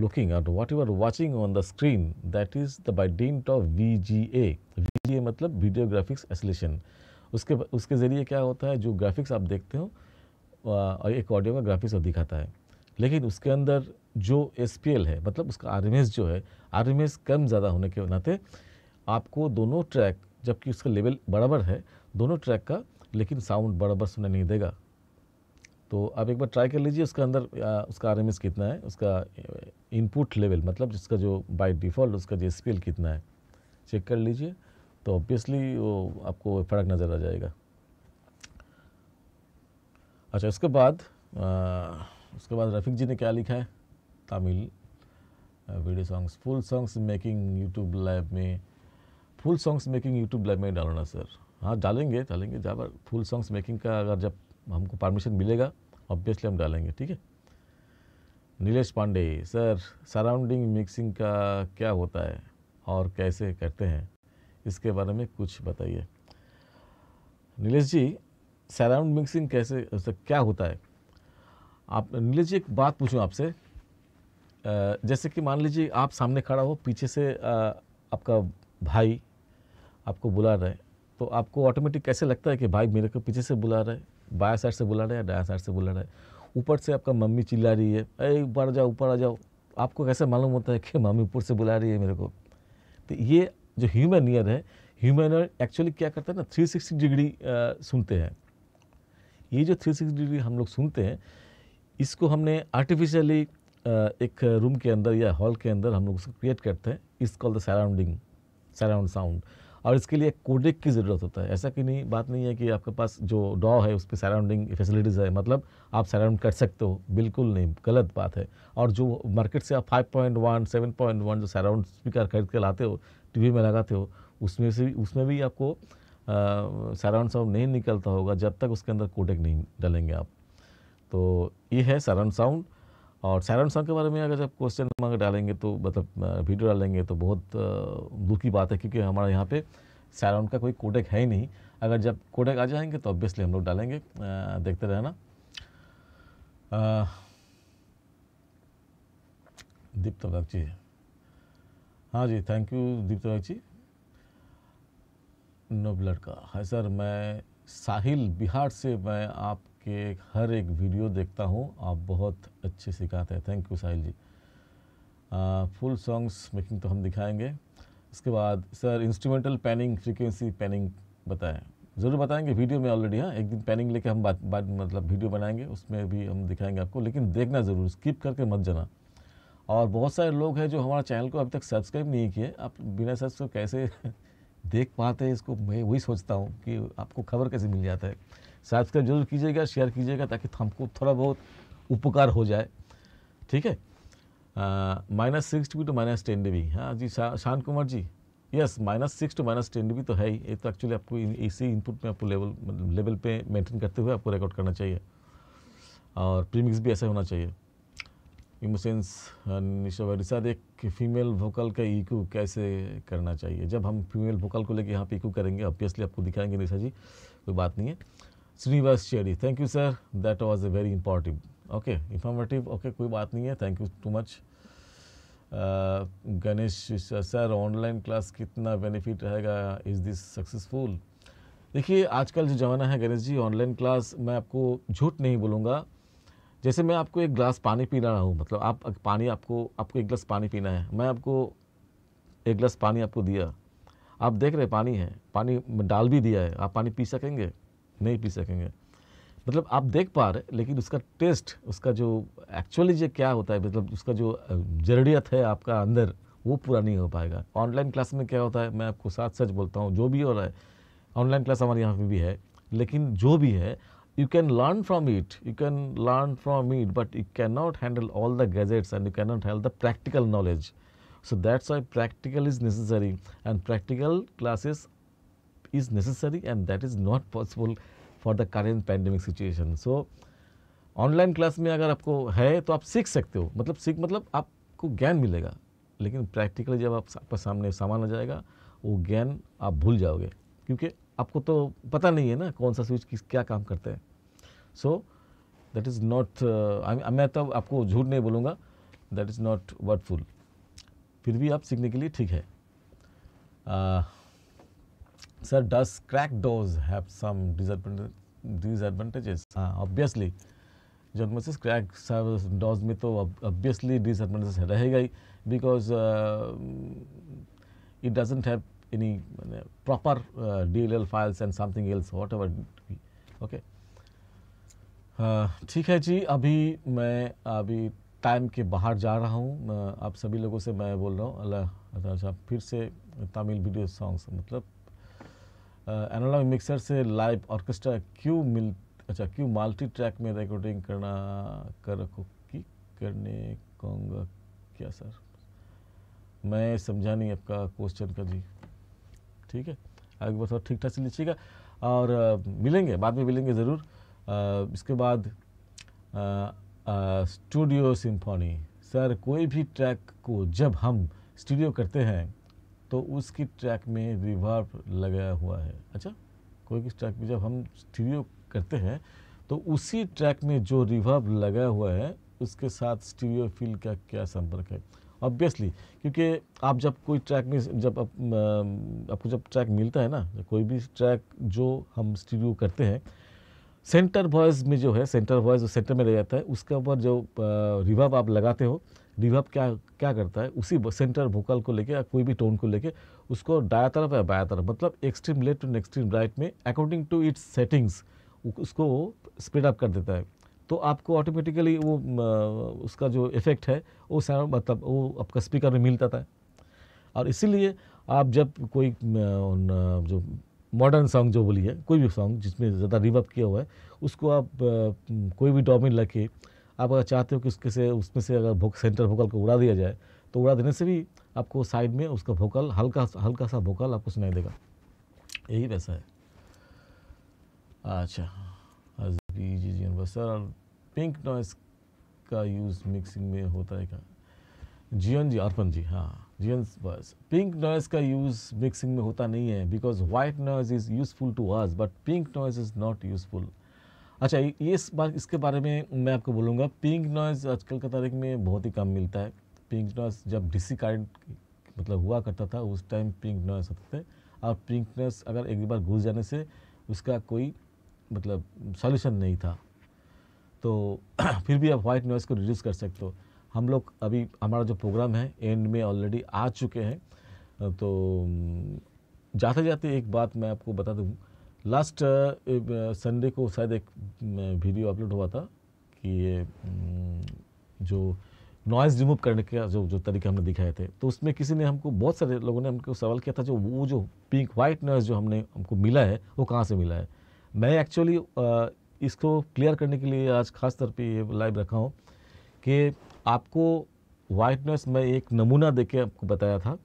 looking at what you are watching on the screen that is the by dint of VGA VGA मतलब वीडियो ग्राफिक्स एसोलेशन उसके उसके ज़रिए क्या होता है जो ग्राफिक्स आप देखते हो एक ऑडियो का ग्राफिक्स दिखाता है लेकिन उसके अंदर जो एस है मतलब उसका आर जो है आर कम ज़्यादा होने के नाते आपको दोनों ट्रैक जबकि उसका लेवल बराबर है दोनों ट्रैक का लेकिन साउंड बराबर सुनने नहीं देगा तो आप एक बार ट्राई कर लीजिए उसके अंदर आ, उसका आर कितना है उसका इनपुट लेवल मतलब जिसका जो बाय डिफ़ॉल्ट उसका जो एस कितना है चेक कर लीजिए तो ऑब्वियसली वो आपको फ़र्क नज़र आ जाएगा अच्छा उसके बाद आ, उसके बाद रफ़ीक जी ने क्या लिखा है Tamil video songs full songs making YouTube live में full songs making YouTube live में डालना सर हाँ डालेंगे डालेंगे जब फुल सॉन्ग्स मेकिंग का अगर जब हमको परमिशन मिलेगा ऑब्वियसली हम डालेंगे ठीक है Nilesh Pandey sir surrounding mixing का क्या होता है और कैसे करते हैं इसके बारे में कुछ बताइए नीलेश जी सराउंड मिक्सिंग कैसे क्या होता है आप नीलेश जी एक बात पूछूं आपसे जैसे कि मान लीजिए आप सामने खड़ा हो पीछे से आपका भाई आपको बुला रहे तो आपको ऑटोमेटिक कैसे लगता है कि भाई मेरे को पीछे से बुला रहे बाया साइड से बुला रहे या डाया साइड से बुला रहे ऊपर से आपका मम्मी चिल्ला रही है अरे ऊपर आ जाओ ऊपर आ जाओ आपको कैसे मालूम होता है कि मम्मी ऊपर से बुला रही है मेरे को तो ये जो ह्यूमन ईयर है ह्यूमन ईयर एक्चुअली क्या करता है ना 360 डिग्री सुनते हैं ये जो 360 डिग्री हम लोग सुनते हैं इसको हमने आर्टिफिशियली एक रूम के अंदर या हॉल के अंदर हम लोग उसको क्रिएट करते हैं is call the surrounding surround sound और इसके लिए कोडेक की ज़रूरत होता है ऐसा कि नहीं बात नहीं है कि आपके पास जो डॉ है उस पर सराउंडिंग फैसिलिटीज़ है मतलब आप सराउंड कर सकते हो बिल्कुल नहीं गलत बात है और जो मार्केट से आप five point one seven point one जो सराउंड स्पीकर खरीद के लाते हो टीवी में लगाते हो उसमें से उसमें भी आपको सराउंड साउंड नहीं निकलता होगा जब तक उसके अंदर कोडेक नहीं डालेंगे आप तो ये है सैरन साउंड और सैरन साउंड के बारे में अगर जब क्वेश्चन मांग डालेंगे तो मतलब वीडियो डालेंगे तो बहुत दुख की बात है क्योंकि हमारे यहाँ पे सराउंड का कोई कोडेक है ही नहीं अगर जब कोडेक आ जाएंगे तो ऑब्वियसली हम लोग डालेंगे आ, देखते रहना दीप तबक जी हाँ जी thank you Deep Tabak ji noob लड़का है हाँ सर मैं साहिल बिहार से मैं आप आपके हर एक वीडियो देखता हूँ आप बहुत अच्छे सिखाते हैं थैंक यू साहिल जी आ, फुल सॉन्ग्स मेकिंग तो हम दिखाएंगे इसके बाद sir instrumental panning frequency panning बताएं ज़रूर बताएंगे वीडियो में ऑलरेडी हाँ एक दिन पैनिंग लेके हम बात बात मतलब वीडियो बनाएंगे उसमें भी हम दिखाएंगे आपको लेकिन देखना ज़रूर स्किप करके मत जाना और बहुत सारे लोग हैं जो हमारे चैनल को अभी तक सब्सक्राइब नहीं किए आप बिना सब्सक्राइब कैसे देख पाते हैं इसको मैं वही सोचता हूँ कि आपको खबर कैसे मिल जाता है सब्सक्राइब जरूर कीजिएगा शेयर कीजिएगा ताकि हमको थोड़ा बहुत उपकार हो जाए ठीक है minus six to to minus ten D हाँ जी शा, Shan Kumar ji yes minus six to minus ten D तो है ही ये तो एक्चुअली आपको इसी इनपुट में आपको लेवल लेवल पे मेंटेन करते हुए आपको रिकॉर्ड करना चाहिए और प्रीमिक्स भी ऐसा होना चाहिए इमोशंस uh, निशा एक फीमेल वोकल का इक्यू कैसे करना चाहिए जब हम फीमेल वोकल को लेकर यहाँ पे इक्यू करेंगे ऑब्वियसली आपको दिखाएंगे निशा जी कोई बात नहीं है Srinivas Cherry thank you sir that was a very imperative okay informative okay कोई बात नहीं है thank you too much Ganesh sir online class कितना बेनिफिट रहेगा इज़ दिस सक्सेसफुल देखिए आजकल जो जमाना है गणेश जी ऑनलाइन क्लास मैं आपको झूठ नहीं बोलूँगा जैसे मैं आपको एक ग्लास पानी पी रहा हूँ मतलब आप पानी आपको आपको एक ग्लास पानी पीना है मैं आपको एक ग्लास पानी आपको दिया आप देख रहे पानी है पानी डाल भी दिया है आप पानी पी सकेंगे नहीं पी सकेंगे मतलब आप देख पा रहे लेकिन उसका टेस्ट उसका जो एक्चुअली जो क्या होता है मतलब उसका जो जरूरियत है आपका अंदर वो पूरा नहीं हो पाएगा ऑनलाइन क्लास में क्या होता है मैं आपको साथ सच बोलता हूँ जो भी हो रहा है ऑनलाइन क्लास हमारे यहाँ पर भी है लेकिन जो भी है you can learn from it, you can learn from it, but you cannot handle all the gadgets and you cannot have the practical knowledge. So that's why practical is necessary and practical classes is necessary and that is not possible for the current pandemic situation. So online class mein agar aapko hai to aap seekh sakte ho matlab seekh matlab aapko gyan milega lekin practically jab aap आपका samne saman aa jayega wo gyan aap bhul jaoge kyunki आपको तो पता नहीं है ना कौन सा switch किस क्या काम करता है सो दैट इज़ नॉट मैं तो आपको झूठ नहीं बोलूँगा दैट इज़ नॉट वर्थफुल फिर भी आप सीखने के लिए ठीक है sir does crack does have some disadvantages हाँ ऑब्वियसली जन्म से क्रैक डोज में तो ऑब्वियसली डिसएडवांटेजेस रहेगा ही because it doesn't have D L L files and something else whatever okay ठीक है जी अभी मैं अभी टाइम के बाहर जा रहा हूँ आप सभी लोगों से मैं बोल रहा हूँ अल्लाह अच्छा फिर से तमिल वीडियो सॉन्ग्स मतलब एनालॉग मिक्सर से लाइव ऑर्केस्ट्रा क्यों मिल अच्छा क्यों मल्टी ट्रैक में रिकॉर्डिंग करना कर रखो कि करने कहूँगा क्या सर मैं समझा नहीं आपका क्वेश्चन का जी ठीक है आगे बस ठीक ठाक से लीजिएगा और मिलेंगे बाद में मिलेंगे ज़रूर इसके बाद स्टूडियो सिम्फोनी सर कोई भी ट्रैक को जब हम स्टूडियो करते हैं तो उसकी ट्रैक में रिवर्ब लगाया हुआ है अच्छा कोई भी ट्रैक में जब हम स्टूडियो करते हैं तो उसी ट्रैक में जो रिवर्ब लगा हुआ है उसके साथ स्टूडियो फील का क्या संपर्क है ऑब्वियसली क्योंकि आप जब कोई ट्रैक में जब आप, आपको जब ट्रैक मिलता है ना कोई भी ट्रैक जो हम स्टूडियो करते हैं सेंटर वॉइस में जो है सेंटर वॉइस जो सेंटर में रह जाता है उसके ऊपर जो रिवर्ब आप लगाते हो रिवर्ब क्या क्या करता है उसी सेंटर वोकल को लेके या कोई भी टोन को लेके उसको दाया तरफ या बाया तरफ मतलब extreme left and extreme right में अकॉर्डिंग टू इट्स सेटिंग्स उसको स्प्रेड अप कर देता है तो आपको ऑटोमेटिकली वो उसका जो इफेक्ट है वो मतलब वो आपका स्पीकर में मिल जाता है और इसीलिए आप जब कोई जो मॉडर्न सॉन्ग जो बोली है कोई भी सॉन्ग जिसमें ज़्यादा रिवअप किया हुआ है उसको आप कोई भी डॉमिन लग के आप अगर चाहते हो कि उसके से उसमें से अगर भोक सेंटर वोकल को उड़ा दिया जाए तो उड़ा देने से भी आपको साइड में उसका वोकल हल्का हल्का सा वोकल आपको सुनाई देगा यही वैसा है अच्छा जी जी जी सर पिंक नॉइस का यूज़ मिक्सिंग में होता है क्या जीवन जी अर्पण जी हाँ जींस बस पिंक नॉइज़ का यूज़ मिक्सिंग में होता नहीं है because white noise is useful to us but pink noise is not useful अच्छा ये इस बात इसके बारे में मैं आपको बोलूँगा पिंक नॉइज़ आजकल के तारीख में बहुत ही कम मिलता है पिंक नॉइज़ जब डीसी करंट मतलब हुआ करता था उस टाइम पिंक नॉइज़ होते थे और पिंक नॉइज़ अगर एक बार घुस जाने से उसका कोई मतलब सॉल्यूशन नहीं था तो फिर भी आप वाइट नॉइज़ को रिड्यूस कर सकते हो हम लोग अभी हमारा जो प्रोग्राम है एंड में ऑलरेडी आ चुके हैं तो जाते जाते एक बात मैं आपको बता दूँ लास्ट संडे को शायद एक वीडियो अपलोड हुआ था कि ये जो नॉइज़ रिमूव करने का जो जो तरीके हमने दिखाए थे तो उसमें किसी ने हमको बहुत सारे लोगों ने हमको सवाल किया था जो वो जो पिंक वाइट नॉइज़ जो हमने हमको मिला है वो कहाँ से मिला है मैं एक्चुअली इसको क्लियर करने के लिए आज खास तौर पर ये लाइव रखा हूँ कि आपको वाइटनेस में एक नमूना दे के आपको बताया था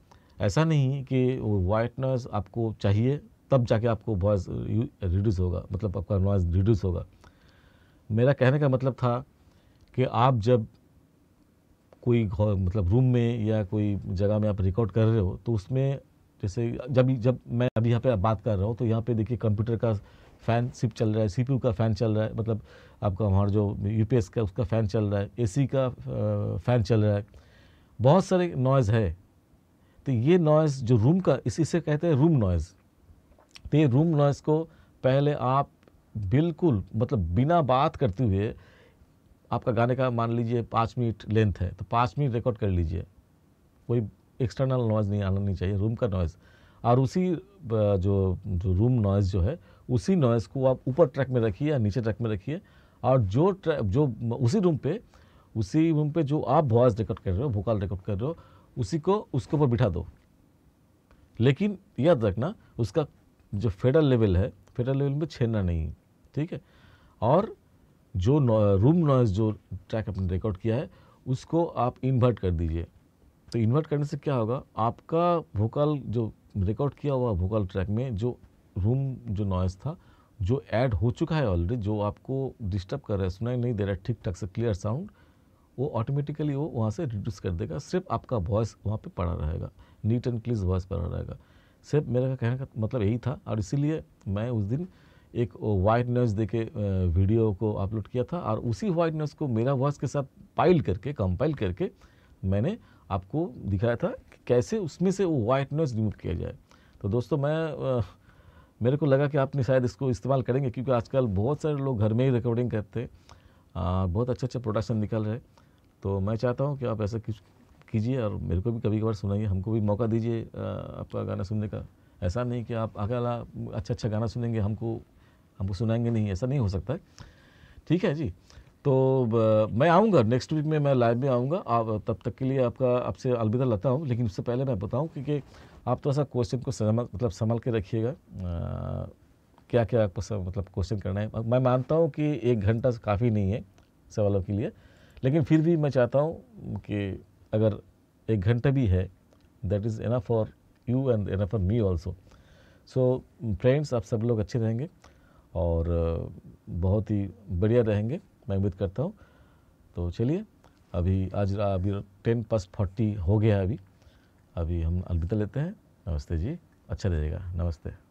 ऐसा नहीं कि वाइटनेस आपको चाहिए तब जाके आपको वॉइस रिड्यूस होगा मतलब आपका नॉइस रिड्यूस होगा मेरा कहने का मतलब था कि आप जब कोई मतलब रूम में या कोई जगह में आप रिकॉर्ड कर रहे हो तो उसमें जैसे जब जब मैं अभी यहाँ पे बात कर रहा हूँ तो यहाँ पे देखिए कंप्यूटर का फ़ैन सिप चल रहा है सीपीयू का फ़ैन चल रहा है मतलब आपका हमारा जो यूपीएस का उसका फ़ैन चल रहा है एसी का फ़ैन चल रहा है बहुत सारे नॉइज़ है तो ये नॉइज़ जो रूम का इस इसे कहते हैं रूम नॉइज़ तो ये रूम नॉइज़ को पहले आप बिल्कुल मतलब बिना बात करते हुए आपका गाने का मान लीजिए पाँच मिनट लेंथ है तो पाँच मिनट रिकॉर्ड कर लीजिए कोई एक्सटर्नल नॉइज़ नहीं आना नहीं चाहिए रूम का नॉइज़ और उसी जो जो रूम नॉइज़ जो है उसी नॉइज़ को आप ऊपर ट्रैक में रखिए या नीचे ट्रैक में रखिए और जो जो उसी रूम पे उसी रूम पे जो आप वॉइस रिकॉर्ड कर रहे हो वोकल रिकॉर्ड कर रहे हो उसी को उसके ऊपर बिठा दो लेकिन याद रखना उसका जो फेडरल लेवल है फेडरल लेवल में छेड़ना नहीं ठीक है और जो रूम नॉइज़ जो ट्रैक आपने रिकॉर्ड किया है उसको आप इन्वर्ट कर दीजिए तो इन्वर्ट करने से क्या होगा आपका वोकल जो रिकॉर्ड किया हुआ वोकल ट्रैक में जो रूम जो नॉइज़ था जो ऐड हो चुका है ऑलरेडी जो आपको डिस्टर्ब कर रहा है सुनाई नहीं दे रहा है ठीक ठाक से क्लियर साउंड वो ऑटोमेटिकली वो वहाँ से रिड्यूस कर देगा सिर्फ आपका वॉइस वहाँ पे पड़ा रहेगा नीट एंड क्लीज वॉइस पड़ा रहेगा सिर्फ मेरा कहने का मतलब यही था और इसीलिए मैं उस दिन एक वाइट नॉइज दे के वीडियो को अपलोड किया था और उसी वाइट नॉइज को मेरा वॉइस के साथ पाइल करके कंपाइल करके मैंने आपको दिखाया था कि कैसे उसमें से वो वाइट नॉइज रिमूव किया जाए तो दोस्तों मैं मेरे को लगा कि आपने शायद इसको इस्तेमाल करेंगे क्योंकि आजकल बहुत सारे लोग घर में ही रिकॉर्डिंग करते हैं बहुत अच्छे अच्छे प्रोडक्शन निकल रहे तो मैं चाहता हूँ कि आप ऐसा कुछ कीजिए और मेरे को भी कभी कभार सुनाइए हमको भी मौका दीजिए आपका गाना सुनने का ऐसा नहीं कि आप अकेला अच्छा अच्छा गाना सुनेंगे हमको हमको सुनाएंगे नहीं ऐसा नहीं हो सकता है ठीक है जी तो मैं आऊँगा नेक्स्ट वीक में मैं लाइव में आऊँगा आप तब तक के लिए आपका आपसे अलविदा लता हूँ लेकिन उससे पहले मैं बताऊँ क्योंकि आप थोड़ा सा क्वेश्चन को समझ मतलब संभल के रखिएगा क्या क्या आपको सब मतलब क्वेश्चन करना है मैं मानता हूँ कि एक घंटा तो काफ़ी नहीं है सवालों के लिए लेकिन फिर भी मैं चाहता हूँ कि अगर एक घंटा भी है that is enough for you and enough for me also so friends आप सब लोग अच्छे रहेंगे और बहुत ही बढ़िया रहेंगे मैं उम्मीद करता हूँ तो चलिए अभी आज अभी टेन पस्ट फोर्टी हो गया अभी अभी हम अलविदा लेते हैं नमस्ते जी अच्छा रहेगा नमस्ते